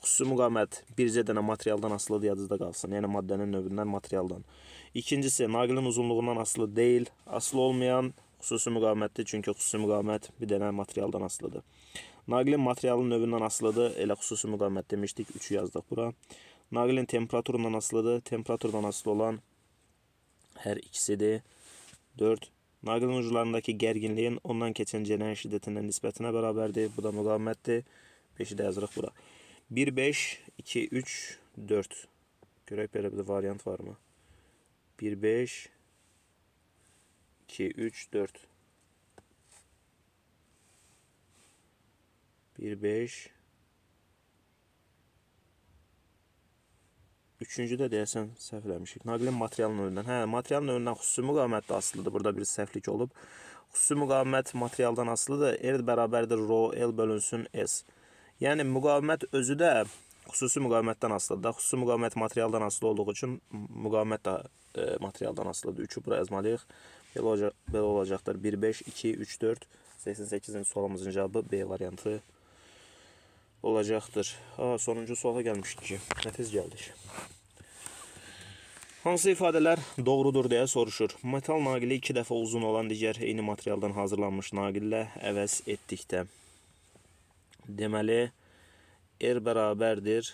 Xüsusi müqavimət bircə dənə materialdan asılıdır yadınızda qalsın. Yəni maddənin növündən, materialdan. İkincisi, naqilin uzunluğundan asılı deyil. Asılı olmayan xüsusi müqavimətdir. Çünki xüsusi müqavimət bir dənə materialdan asılıdır. Naqilin materialın növündən asılıdır. Elə xüsusi müqavimət demişdik. 3-ü yazdıq bura. Naqilin temperaturundan asılıdır. Temperaturdan asılı olan hər ikisidir. 4 Naylon ucularındakı gerginliğin ondan keçən cinayət şiddətinin nisbətinə bərabərdir. Bu da müqavimətdir. 5 de də yazırıq bura. 1, 5, 2, 3, 4. Görək belə bir variant varmı? 1, 5, 2, 3, 4. 1, 5, 2, üçüncüdə deyəsən səhv eləmişik. Naqilin materialının önündən. Hə, materialın önündən xüsusi müqamət də asılıdır. Burada bir səhvlik olub. Xüsusi müqavimət materialdan asılıdır. R bərabərdir rho L bölünsün S. Yəni müqavimət özü də xüsusi müqavimətdən asılıdır. Da. Xüsusi müqavimət materialdan asılı olduğu üçün müqavimət də e, materialdan asılıdır. 3-ü bura yazmalıyıq. Belə olacaq, belə olacaqdır. 1 5 2 3 4 88-ci sualımızın cavabı B variantı olacaqdır. Ha, sonuncu suala gəlmişdik ki, nətiz gəldik. Hansı ifadələr doğrudur deyə soruşur. Metal naqili 2 dəfə uzun olan digər eyni materialdan hazırlanmış naqillə əvəz etdikdə. Deməli, R er bərabərdir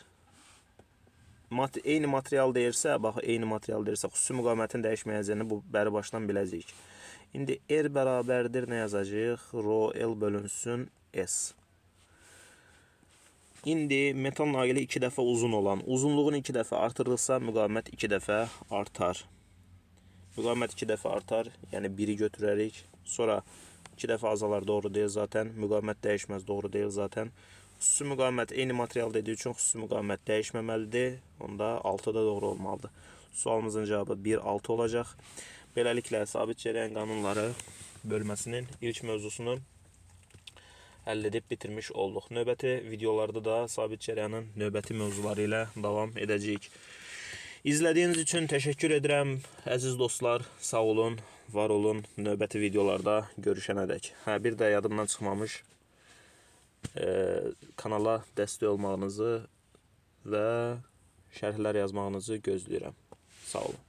mat eyni material deyirsə, bax eyni material deyirsə, xüsusi müqavimətin dəyişməyəcəyini bu bəri başdan biləcəyik. İndi R er bərabərdir nə yazacağıq? Rho L bölünsün S. İndi metal naqili 2 dəfə uzun olan, uzunluğunu 2 dəfə artırırsa müqavimət 2 dəfə artar. Müqavimət 2 dəfə artar, yəni 1-i götürərik. Sonra 2 dəfə azalar doğru deyil zaten, müqavimət dəyişməz doğru deyil zaten. Xüsusi müqavimət eyni material dediyi üçün xüsusi müqavimət dəyişməməlidir. Onda 6 da doğru olmalıdır. Sualımızın cavabı 1-6 olacaq. Beləliklə sabit cərəyan qanunları bölməsinin ilk mövzusunun həll edib bitirmiş olduq. Növbəti videolarda da Sabit Cərəyanın növbəti mövzuları ilə davam edəcəyik. İzlədiyiniz üçün təşəkkür edirəm. Əziz dostlar, sağ olun, var olun. Növbəti videolarda görüşənədək. Hə, bir də yadımdan çıxmamış e, kanala dəstək olmağınızı və şərhlər yazmağınızı gözləyirəm. Sağ olun.